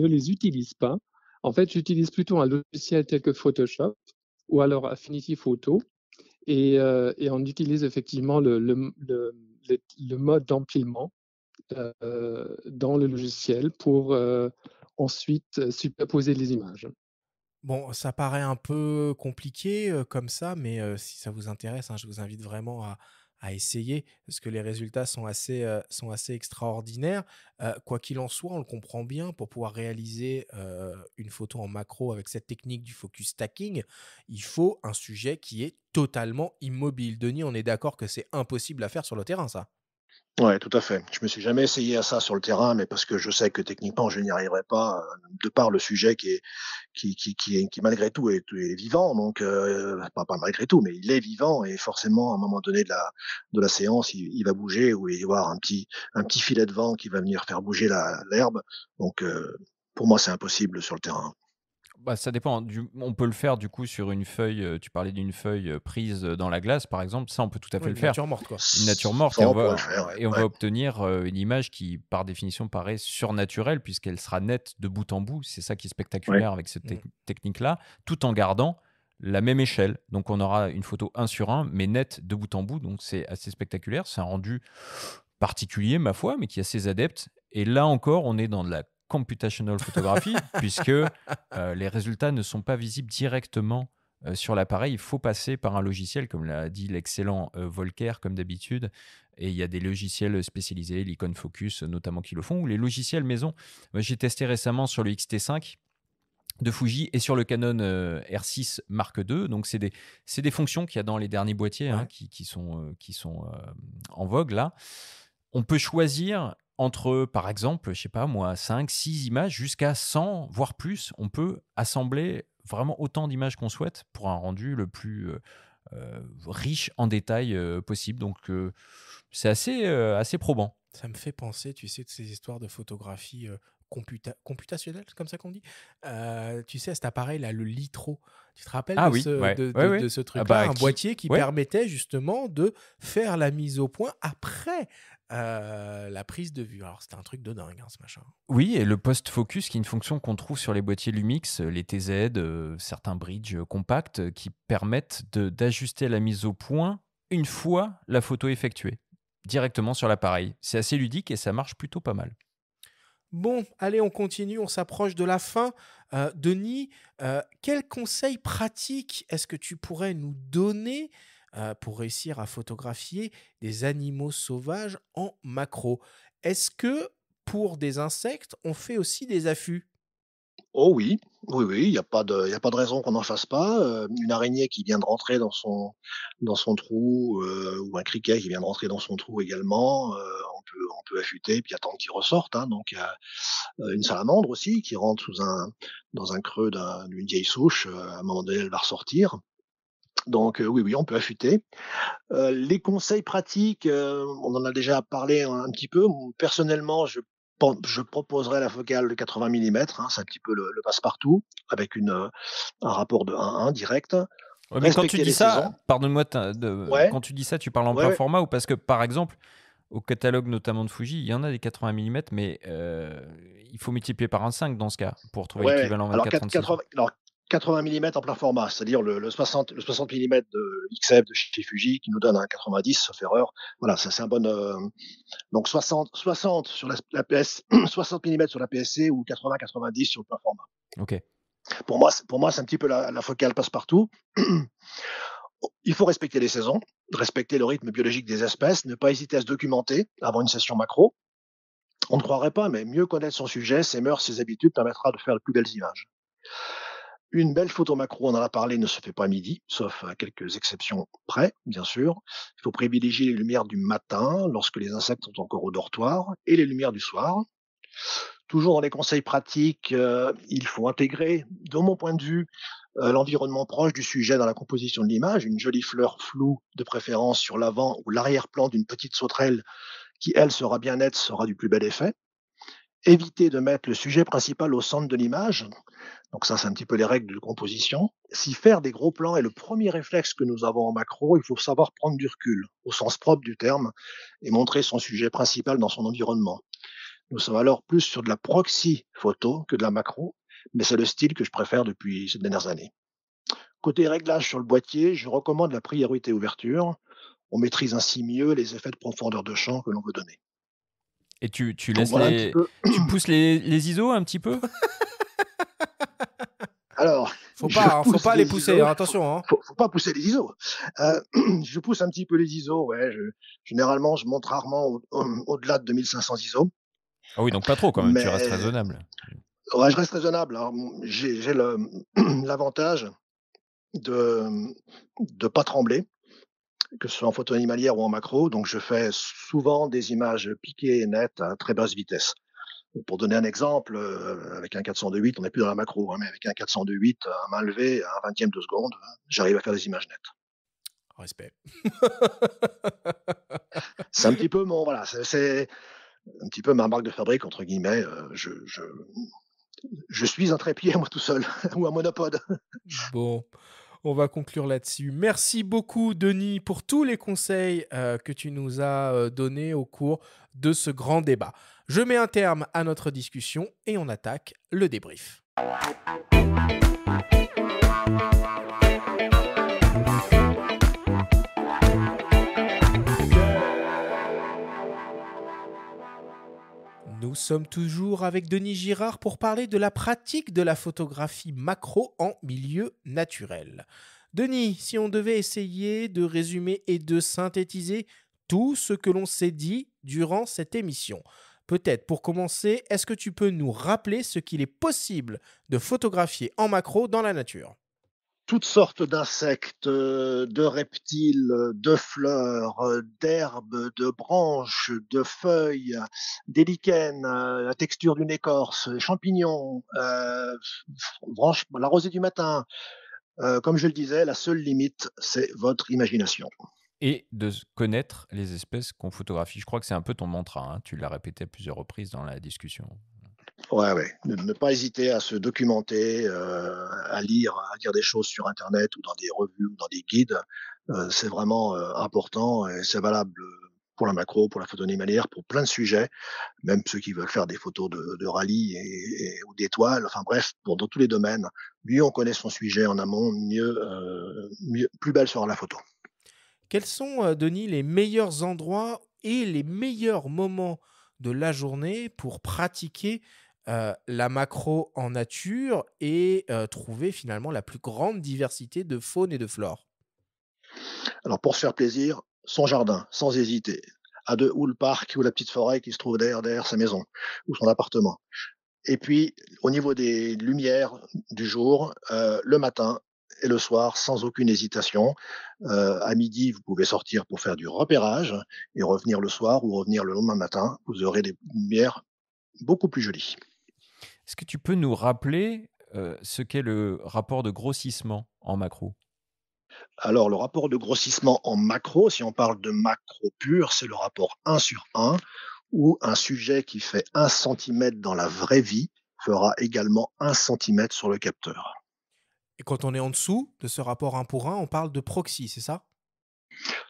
les utilise pas. En fait, j'utilise plutôt un logiciel tel que Photoshop ou alors Affinity Photo. Et, euh, on utilise effectivement le, mode d'empilement euh, dans le logiciel pour euh, ensuite superposer les images. Bon, ça paraît un peu compliqué comme ça, mais si ça vous intéresse, hein, je vous invite vraiment à, à essayer, parce que les résultats sont assez, euh, sont assez extraordinaires. Euh, quoi qu'il en soit, on le comprend bien, pour pouvoir réaliser euh, une photo en macro avec cette technique du focus stacking, il faut un sujet qui est totalement immobile. Denis, on est d'accord que c'est impossible à faire sur le terrain, ça Ouais, tout à fait. Je me suis jamais essayé à ça sur le terrain, mais parce que je sais que techniquement, je n'y arriverai pas, euh, de par le sujet qui est, qui, qui, qui, qui malgré tout est, est vivant. Donc, euh, pas, malgré tout, mais il est vivant et forcément, à un moment donné de la, de la séance, il, va bouger ou il va y avoir un petit, un petit filet de vent qui va venir faire bouger l'herbe. Donc, euh, pour moi, c'est impossible sur le terrain. Bah, ça dépend. on peut le faire du coup sur une feuille. Euh, tu parlais d'une feuille euh, prise euh, dans la glace, par exemple. Ça, on peut tout à fait le faire. Une nature morte, quoi. Une nature morte. et on, va, obtenir une image qui, par définition, paraît surnaturelle puisqu'elle sera nette de bout en bout. C'est ça qui est spectaculaire avec cette technique-là, tout en gardant la même échelle. Donc on aura une photo 1 sur 1, mais nette de bout en bout. Donc c'est assez spectaculaire. C'est un rendu particulier, ma foi, mais qui a assez adeptes. Et là encore, on est dans de la computational photography, puisque euh, les résultats ne sont pas visibles directement euh, sur l'appareil. Il faut passer par un logiciel, comme l'a dit l'excellent euh, comme d'habitude. Et il y a des logiciels spécialisés, l'Icon Focus euh, notamment, qui le font, ou les logiciels maison. J'ai testé récemment sur le XT5 de Fuji et sur le Canon R6 Mark II. Donc, c'est des, des, fonctions qu'il y a dans les derniers boîtiers hein, qui, qui, sont, qui sont en vogue là on peut choisir entre, par exemple, je sais pas moi, 5, 6 images jusqu'à 100, voire plus, on peut assembler vraiment autant d'images qu'on souhaite pour un rendu le plus euh, euh, riche en détails euh, possible. Donc, c'est assez, assez probant. Ça me fait penser, tu sais, de ces histoires de photographie computationnel, c'est comme ça qu'on dit. Euh, tu sais, cet appareil-là, le Litro. Tu te rappelles ah de, ce, de, ah ce truc-là bah, Un boîtier qui permettait justement de faire la mise au point après euh, la prise de vue. Alors, c'était un truc de dingue, hein, ce machin. Oui, et le post-focus, qui est une fonction qu'on trouve sur les boîtiers Lumix, euh, les TZ, certains bridges compacts, qui permettent d'ajuster la mise au point une fois la photo effectuée, directement sur l'appareil. C'est assez ludique et ça marche plutôt pas mal. Bon, allez, on continue, on s'approche de la fin. Euh, Denis, euh, quels conseils pratiques est-ce que tu pourrais nous donner euh, pour réussir à photographier des animaux sauvages en macro Est-ce que pour des insectes, on fait aussi des affûts Oh oui, oui, oui, il n'y a, pas de, a pas de raison qu'on n'en fasse pas. Euh, une araignée qui vient de rentrer dans son, dans son trou, ou un criquet qui vient de rentrer dans son trou également, on peut affûter, puis attendre qu'ils ressortent. Hein. Donc, il y a une salamandre aussi qui rentre sous un, dans un creux d'une vieille souche. À un moment donné, elle va ressortir. Donc oui, oui, on peut affûter. les conseils pratiques, on en a déjà parlé un, petit peu. Personnellement, je, je proposerais la focale de 80 mm, hein. c'est un petit peu le, passe-partout, avec une, un rapport de 1-1 direct. mais quand tu dis ça, pardonne-moi, quand tu dis ça, tu parles en plein format ou parce que par exemple, au catalogue notamment de Fuji, il y en a des 80 mm, mais euh, il faut multiplier par un 5 dans ce cas pour trouver l'équivalent 24 alors, 80, alors, 80 mm en plein format, c'est-à-dire le, 60, le 60 mm de XF de chez Fuji qui nous donne un 90, sauf erreur. Voilà, ça c'est un bon. Euh, donc 60, 60 sur la, PS, 60 mm sur la PSC ou 80-90 sur le plein format. Ok. Pour moi, pour moi c'est un petit peu la, la focale passe-partout. il faut respecter les saisons, respecter le rythme biologique des espèces, ne pas hésiter à se documenter avant une session macro. On ne croirait pas, mais mieux connaître son sujet, ses mœurs, ses habitudes permettra de faire de plus belles images. Une belle photo macro, on en a parlé, ne se fait pas à midi, sauf à quelques exceptions près, bien sûr. Il faut privilégier les lumières du matin, lorsque les insectes sont encore au dortoir, et les lumières du soir toujours dans les conseils pratiques, euh, il faut intégrer, de mon point de vue, euh, l'environnement proche du sujet dans la composition de l'image, une jolie fleur floue de préférence sur l'avant ou l'arrière-plan d'une petite sauterelle qui, elle, sera bien nette, sera du plus bel effet. Éviter de mettre le sujet principal au centre de l'image. Donc ça, c'est un petit peu les règles de composition. Si faire des gros plans est le premier réflexe que nous avons en macro, il faut savoir prendre du recul, au sens propre du terme, et montrer son sujet principal dans son environnement. Nous sommes alors plus sur de la proxy photo que de la macro, mais c'est le style que je préfère depuis ces dernières années. Côté réglage sur le boîtier, je recommande la priorité ouverture. On maîtrise ainsi mieux les effets de profondeur de champ que l'on veut donner. Et tu, tu laisses tu pousses les, ISO un petit peu Alors, faut pas, hein, faut pas les pousser. Hein, attention, hein. Faut, pas pousser les ISO. Euh, je pousse un petit peu les ISO. Ouais, généralement, je monte rarement au-delà de 2500 ISO. Ah oui, donc pas trop quand même, tu restes raisonnable. je reste raisonnable. J'ai l'avantage de ne pas trembler, que ce soit en photo animalière ou en macro. Donc, je fais souvent des images piquées et nettes à très basse vitesse. Pour donner un exemple, euh, avec un 402.8, on n'est plus dans la macro, hein, mais avec un 402.8 à main levée, à un vingtième de seconde, hein, j'arrive à faire des images nettes. Respect. c'est un petit peu mon. Voilà, c'est un petit peu ma marque de fabrique, entre guillemets. Euh, je, je, suis un trépied, moi tout seul, ou un monopode. bon on va conclure là-dessus. Merci beaucoup, Denis, pour tous les conseils euh, que tu nous as euh, donnés au cours de ce grand débat. Je mets un terme à notre discussion et on attaque le débrief. Nous sommes toujours avec Denis Girard pour parler de la pratique de la photographie macro en milieu naturel. Denis, si on devait essayer de résumer et de synthétiser tout ce que l'on s'est dit durant cette émission, peut-être pour commencer, est-ce que tu peux nous rappeler ce qu'il est possible de photographier en macro dans la nature toutes sortes d'insectes, euh, de reptiles, euh, de fleurs, euh, d'herbes, de branches, de feuilles, des lichens, la texture d'une écorce, champignons, la rosée du matin. comme je le disais, la seule limite, c'est votre imagination. Et de connaître les espèces qu'on photographie. Je crois que c'est un peu ton mantra. Hein. Tu l'as répété à plusieurs reprises dans la discussion. Ouais, Ne, pas hésiter à se documenter, euh, à lire, à lire des choses sur Internet ou dans des revues ou dans des guides. Euh, c'est vraiment euh, important et c'est valable pour la macro, pour la photo animalière, pour plein de sujets, même ceux qui veulent faire des photos de, rallye ou d'étoiles, enfin bref, pour, dans tous les domaines. Mieux on connaît son sujet en amont, mieux, plus belle sera la photo. Quels sont, Denis, les meilleurs endroits et les meilleurs moments de la journée pour pratiquer euh, la macro en nature et euh, trouver finalement la plus grande diversité de faune et de flore Alors pour se faire plaisir, son jardin, sans hésiter, à deux ou le parc ou la petite forêt qui se trouve derrière, sa maison ou son appartement. Et puis au niveau des lumières du jour, euh, le matin, et le soir sans aucune hésitation. à midi, vous pouvez sortir pour faire du repérage et revenir le soir ou revenir le lendemain matin. Vous aurez des lumières beaucoup plus jolies. Est-ce que tu peux nous rappeler euh, ce qu'est le rapport de grossissement en macro alors, le rapport de grossissement en macro, si on parle de macro pur, c'est le rapport 1 sur 1, où un sujet qui fait 1 cm dans la vraie vie fera également 1 cm sur le capteur. Et quand on est en dessous de ce rapport 1 pour 1, on parle de proxy, c'est ça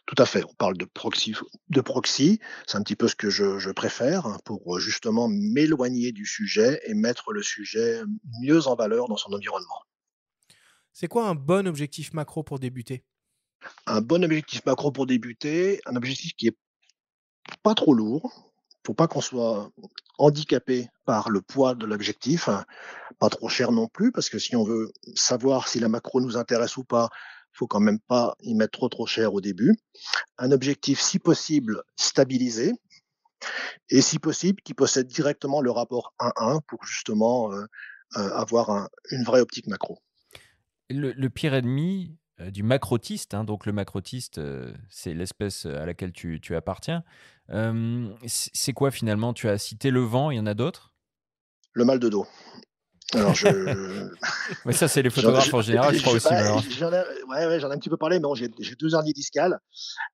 tout à fait, on parle de proxy. De proxy. C'est un petit peu ce que je, préfère hein, pour euh, justement m'éloigner du sujet et mettre le sujet mieux en valeur dans son environnement. C'est quoi un bon objectif macro pour débuter Un bon objectif macro pour débuter, un objectif qui n'est pas trop lourd, pour pas qu'on soit handicapé par le poids de l'objectif, hein. pas trop cher non plus, parce que si on veut savoir si la macro nous intéresse ou pas, faut quand même pas y mettre trop trop cher au début. Un objectif, si possible, stabilisé, et si possible, qui possède directement le rapport 1-1 pour justement euh, euh, avoir une vraie optique macro. Le, pire ennemi euh, du macrotiste, hein, donc le macrotiste, c'est l'espèce à laquelle tu, tu appartiens, c'est quoi finalement Tu as cité le vent, il y en a d'autres Le mal de dos. Alors je. mais ça, c'est les photographes en général, je crois aussi. J'en ai, ouais, ai un petit peu parlé, mais j'ai deux hernies discales.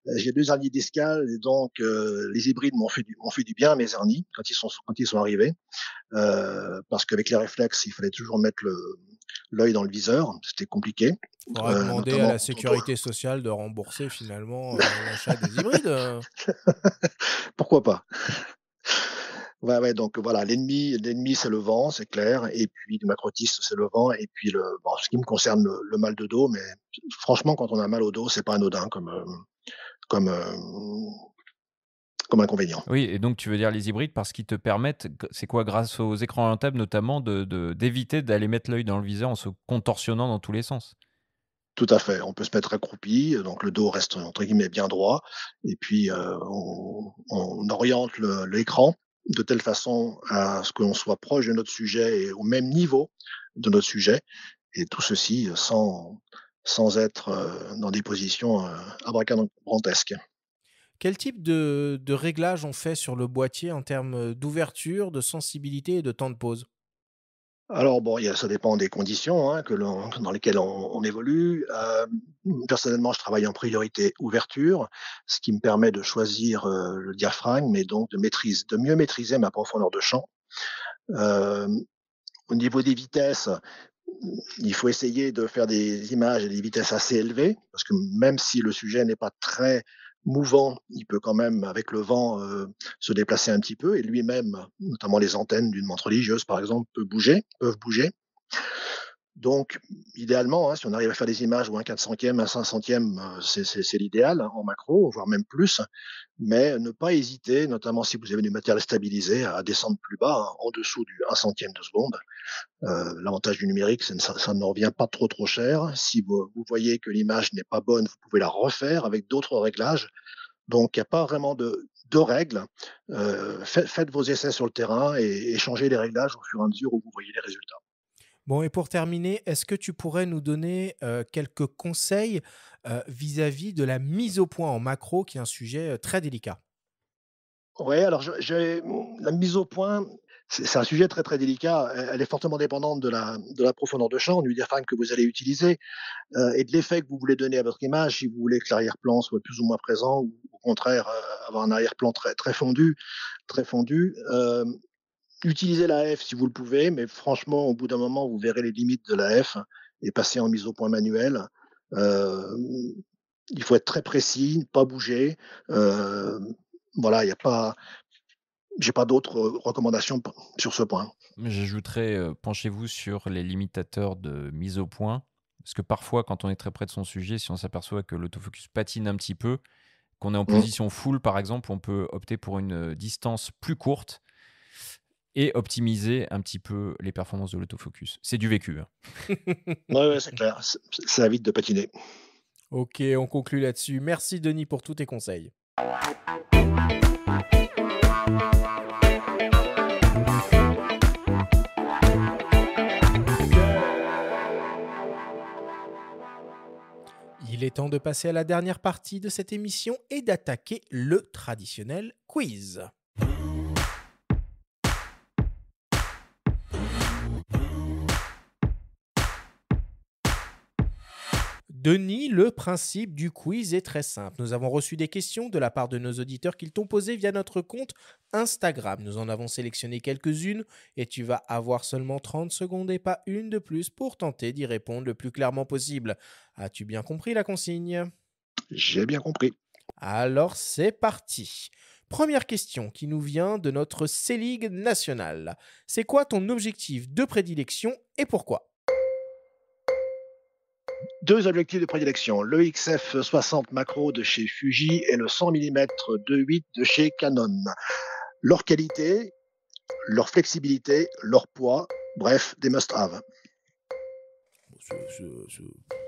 Euh, j'ai deux hernies discales, et donc euh, les hybrides m'ont fait, du, fait du bien à mes hernies quand ils sont, arrivés. Euh, parce qu'avec les réflexes, il fallait toujours mettre l'œil dans le viseur. C'était compliqué. On aurait demandé à la sécurité sociale de rembourser finalement l'achat des hybrides. Pourquoi pas donc voilà, l'ennemi, l'ennemi, c'est le vent, c'est clair. Et puis le macrotiste, c'est le vent. Et puis, le, ce qui me concerne, le, mal de dos, mais franchement, quand on a mal au dos, c'est pas anodin comme, euh, comme, euh, comme inconvénient. Oui, et donc tu veux dire les hybrides parce qu'ils te permettent, c'est quoi, grâce aux écrans orientables notamment, d'éviter de, d'éviter d'aller mettre l'œil dans le viseur en se contorsionnant dans tous les sens tout à fait. On peut se mettre accroupi, euh, donc le dos reste entre guillemets bien droit, et puis on, oriente l'écran de telle façon à ce qu'on soit proche de notre sujet et au même niveau de notre sujet, et tout ceci euh, sans, sans être euh, dans des positions euh, abracadabrantesques. Quel type de, de réglage on fait sur le boîtier en termes d'ouverture, de sensibilité et de temps de pause alors bon, ça dépend des conditions hein, dans lesquelles on, évolue. personnellement, je travaille en priorité ouverture, ce qui me permet de choisir le diaphragme, mais donc de maîtrise, de mieux maîtriser ma profondeur de champ. au niveau des vitesses, il faut essayer de faire des images à des vitesses assez élevées, parce que même si le sujet n'est pas très mouvant, il peut quand même, avec le vent, euh, se déplacer un petit peu, et lui-même, notamment les antennes d'une montre religieuse, par exemple, peut bouger, peuvent bouger. Donc, idéalement, hein, si on arrive à faire des images ou un 400e, un 500e, euh, c'est l'idéal hein, en macro, voire même plus. Mais ne pas hésiter, notamment si vous avez du matériel stabilisé, à descendre plus bas, hein, en dessous du 1 centième de seconde. Euh, l'avantage du numérique, ça, ça ne revient pas trop trop cher. Si vous, voyez que l'image n'est pas bonne, vous pouvez la refaire avec d'autres réglages. Donc, il n'y a pas vraiment de, règles. Euh, faites, vos essais sur le terrain et, et changez les réglages au fur et à mesure où vous voyez les résultats. Bon, et pour terminer, est-ce que tu pourrais nous donner euh, quelques conseils euh, vis-à-vis de la mise au point en macro, qui est un sujet euh, très délicat Oui, alors hmm, la mise au point, c'est un sujet très très délicat. Elle est fortement dépendante de la, de la profondeur de champ, du diaphragme que vous allez utiliser et de l'effet que vous voulez donner à votre image. Si vous voulez que l'arrière-plan soit plus ou moins présent, ou au contraire avoir un arrière-plan très très fondu, très fondu utilisez la F si vous le pouvez, mais franchement, au bout d'un moment, vous verrez les limites de la F et passer en mise au point manuelle. Euh, il faut être très précis, ne pas bouger. Euh, voilà, il n'y a pas. J'ai pas d'autres recommandations sur ce point. J'ajouterais, euh, penchez-vous sur les limitateurs de mise au point. Parce que parfois, quand on est très près de son sujet, si on s'aperçoit que l'autofocus patine un petit peu, qu'on est en mmh. position full, par exemple, on peut opter pour une distance plus courte et optimiser un petit peu les performances de l'autofocus. C'est du vécu. Hein. ouais, ouais, c'est clair. Ça évite de patiner. Ok, on conclut là-dessus. Merci Denis pour tous tes conseils. Il est temps de passer à la dernière partie de cette émission et d'attaquer le traditionnel quiz. Denis, le principe du quiz est très simple. Nous avons reçu des questions de la part de nos auditeurs qu'ils t'ont posées via notre compte Instagram. Nous en avons sélectionné quelques-unes et tu vas avoir seulement 30 secondes et pas une de plus pour tenter d'y répondre le plus clairement possible. As-tu bien compris la consigne J'ai bien compris. Alors c'est parti. Première question qui nous vient de notre C-League nationale. C'est quoi ton objectif de prédilection et pourquoi deux objectifs de prédilection, le XF60 macro de chez Fuji et le 100 mm 2.8 de chez Canon. Leur qualité, leur flexibilité, leur poids, bref, des must-have.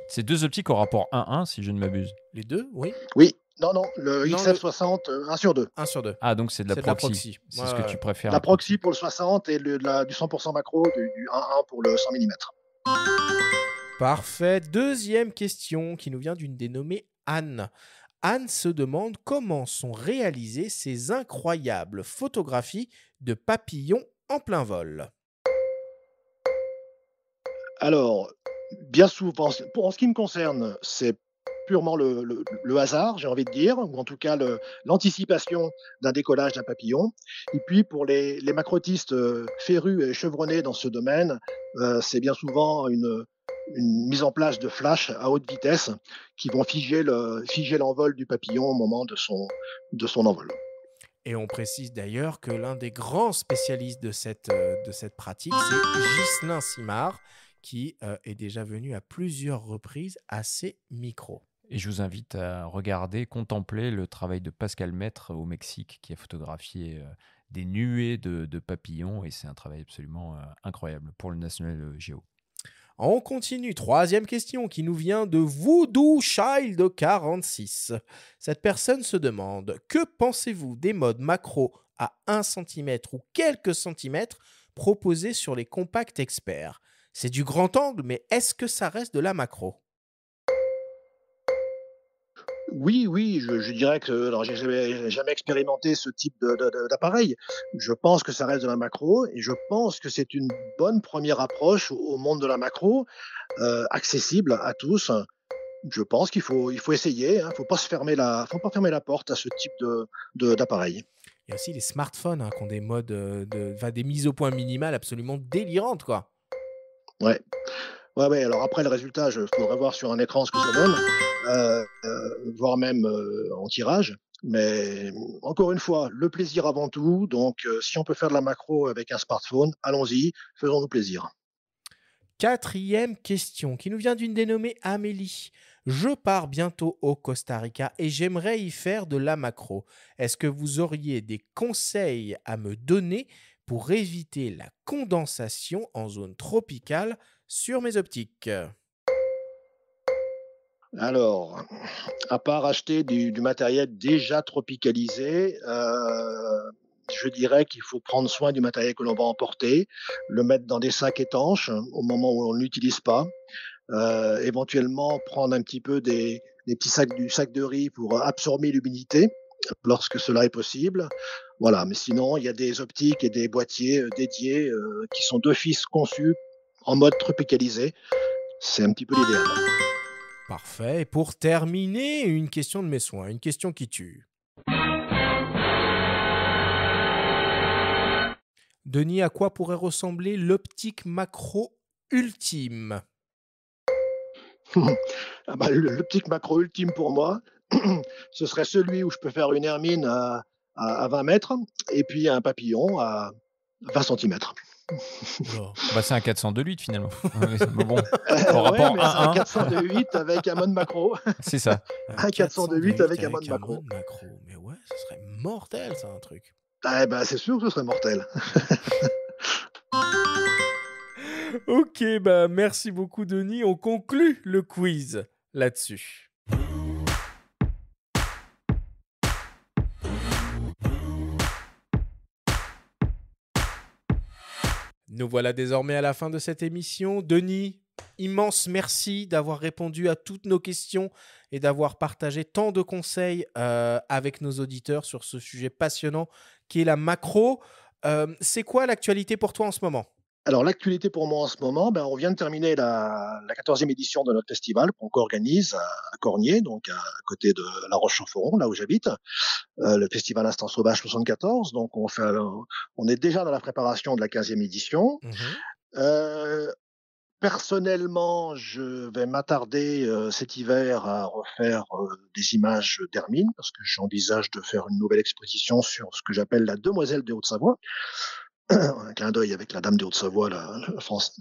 Ces deux optiques au rapport 1-1, si je ne m'abuse. Les deux, oui Oui, non, non, le XF60, 1 euh, sur 2. 1 sur 2. Ah, donc c'est de la proxy. C'est ce que tu préfères. La proxy pour le 60 et le, du 100% macro, du, du 1-1 pour le 100 mm. Parfait. Deuxième question qui nous vient d'une dénommée Anne. Anne se demande comment sont réalisées ces incroyables photographies de papillons en plein vol. Alors, bien souvent, pour en ce qui me concerne, c'est purement le, hasard, j'ai envie de dire, ou en tout cas l'anticipation d'un décollage d'un papillon. Et puis pour les, macrotistes euh, férus et chevronnés dans ce domaine, euh, c'est bien souvent une, une mise en place de flash à haute vitesse qui vont figer l'envol le, figer du papillon au moment de son, de son envol. Et on précise d'ailleurs que l'un des grands spécialistes de cette, euh, de cette pratique, c'est Ghislain Simard, qui euh, est déjà venu à plusieurs reprises à ces micros. Et je vous invite à regarder, contempler le travail de Pascal Maître au Mexique, qui a photographié euh, des nuées de, papillons, et c'est un travail absolument incroyable pour le National Geo. On continue. Troisième question qui nous vient de Voodoo Child 46. Cette personne se demande Que pensez-vous des modes macro à 1 cm ou quelques centimètres proposés sur les compacts experts C'est du grand angle, mais est-ce que ça reste de la macro oui, oui, je, dirais que je n'ai jamais, expérimenté ce type d'appareil. Je pense que ça reste de la macro et je pense que c'est une bonne première approche au monde de la macro, euh, accessible à tous. Je pense qu'il faut, il faut essayer. Il hein. ne faut pas fermer la, faut pas fermer la porte à ce type d'appareil. Il y a aussi les smartphones hein, qui ont des modes, euh, de, des mises au point minimales absolument délirantes, quoi. Ouais. Ouais, alors après le résultat, je pourrais voir sur un écran ce que ça donne, euh, euh, voire même euh, en tirage. Mais encore une fois, le plaisir avant tout. Donc, si on peut faire de la macro avec un smartphone, allons-y, faisons-nous plaisir. Quatrième question qui nous vient d'une dénommée Amélie. Je pars bientôt au Costa Rica et j'aimerais y faire de la macro. Est-ce que vous auriez des conseils à me donner pour éviter la condensation en zone tropicale sur mes optiques. Alors, à part acheter du, matériel déjà tropicalisé, euh, je dirais qu'il faut prendre soin du matériel que l'on va emporter, le mettre dans des sacs étanches hein, au moment où on ne l'utilise pas, euh, éventuellement prendre un petit peu des, petits sacs du sac de riz pour absorber l'humidité lorsque cela est possible. Voilà, mais sinon, il y a des optiques et des boîtiers euh, dédiés qui sont d'office conçus en mode tropicalisé. C'est un petit peu l'idéal. Parfait. Et pour terminer, une question de mes soins, une question qui tue. Denis, à quoi pourrait ressembler l'optique macro ultime ah bah, L'optique macro ultime pour moi, ce serait celui où je peux faire une hermine à, à 20 mètres et puis un papillon à 20 cm. Bah, c'est un 402.8 8 finalement. Hein, bon, un 402.8 8 avec un mode macro. C'est ça. Un 402.8 8 avec, un mode macro. macro. Mais ouais, ce serait mortel ça un truc. bah, c'est sûr que ce serait mortel. ok, bah merci beaucoup Denis. On conclut le quiz là-dessus. Nous voilà désormais à la fin de cette émission. Denis, immense merci d'avoir répondu à toutes nos questions et d'avoir partagé tant de conseils euh, avec nos auditeurs sur ce sujet passionnant qui est la macro. Euh, c'est quoi l'actualité pour toi en ce moment alors l'actualité pour moi en ce moment, ben, on vient de terminer la, la 14e édition de notre festival qu'on co-organise à Cornier, donc à côté de La roche en foron là où j'habite, euh, le festival Instant Sauvage 74. Donc on, fait, on est déjà dans la préparation de la 15e édition. Mm-hmm. Euh, Personnellement, je vais m'attarder euh, cet hiver à refaire euh, des images d'Hermine, parce que j'envisage de faire une nouvelle exposition sur ce que j'appelle la demoiselle de Haute-Savoie un clin d'œil avec la Dame des hauts savoie la,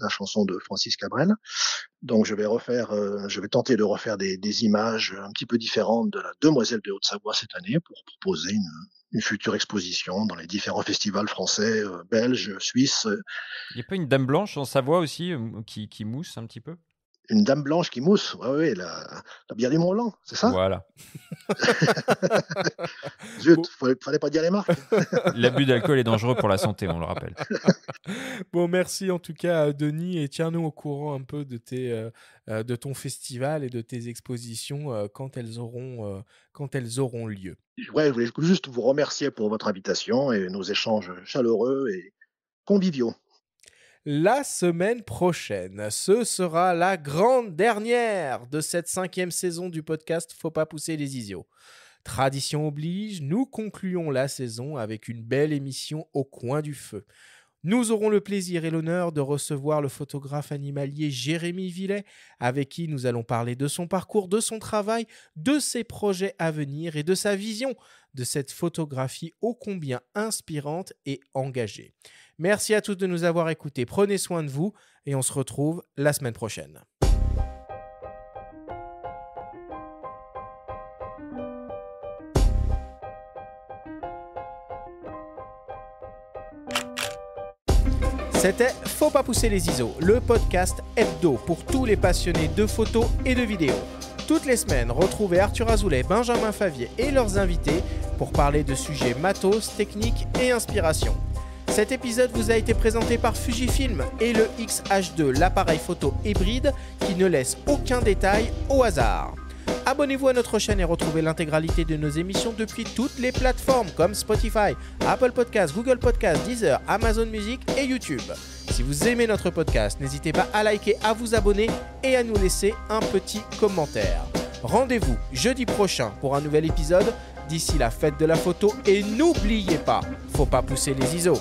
chanson de Francis Cabrel. Donc je vais refaire, euh, je vais tenter de refaire des, images un petit peu différentes de la Demoiselle de Haute-Savoie cette année pour proposer une, future exposition dans les différents festivals français, euh, belges, suisses. Il n'y a pas une Dame blanche en Savoie aussi euh, qui, qui, mousse un petit peu une dame blanche qui mousse. oui, ouais, la, la bière du Mont-Blanc, c'est ça Voilà. Zut, ne fallait, pas dire les marques. L'abus d'alcool est dangereux pour la santé, on le rappelle. bon, merci en tout cas, euh, Denis, et tiens-nous au courant un peu de, tes, euh, euh, de ton festival et de tes expositions quand, elles auront, quand elles auront lieu. Ouais, je voulais juste vous remercier pour votre invitation et nos échanges chaleureux et conviviaux la semaine prochaine. Ce sera la grande dernière de cette cinquième saison du podcast Faut pas pousser les isios. Tradition oblige, nous concluons la saison avec une belle émission au coin du feu. Nous aurons le plaisir et l'honneur de recevoir le photographe animalier Jérémy Villet, avec qui nous allons parler de son parcours, de son travail, de ses projets à venir et de sa vision de cette photographie ô combien inspirante et engagée. Merci à tous de nous avoir écoutés. Prenez soin de vous et on se retrouve la semaine prochaine. C'était Faut pas pousser les ISO, le podcast hebdo pour tous les passionnés de photos et de vidéos. Toutes les semaines, retrouvez Arthur Azoulay, Benjamin Favier et leurs invités pour parler de sujets matos, techniques et inspirations. Cet épisode vous a été présenté par Fujifilm et le XH2, l'appareil photo hybride qui ne laisse aucun détail au hasard. Abonnez-vous à notre chaîne et retrouvez l'intégralité de nos émissions depuis toutes les plateformes comme Spotify, Apple Podcasts, Google Podcasts, Deezer, Amazon Music et YouTube. Si vous aimez notre podcast, n'hésitez pas à liker, à vous abonner et à nous laisser un petit commentaire. Rendez-vous jeudi prochain pour un nouvel épisode d'ici la fête de la photo et n'oubliez pas, faut pas pousser les ISO.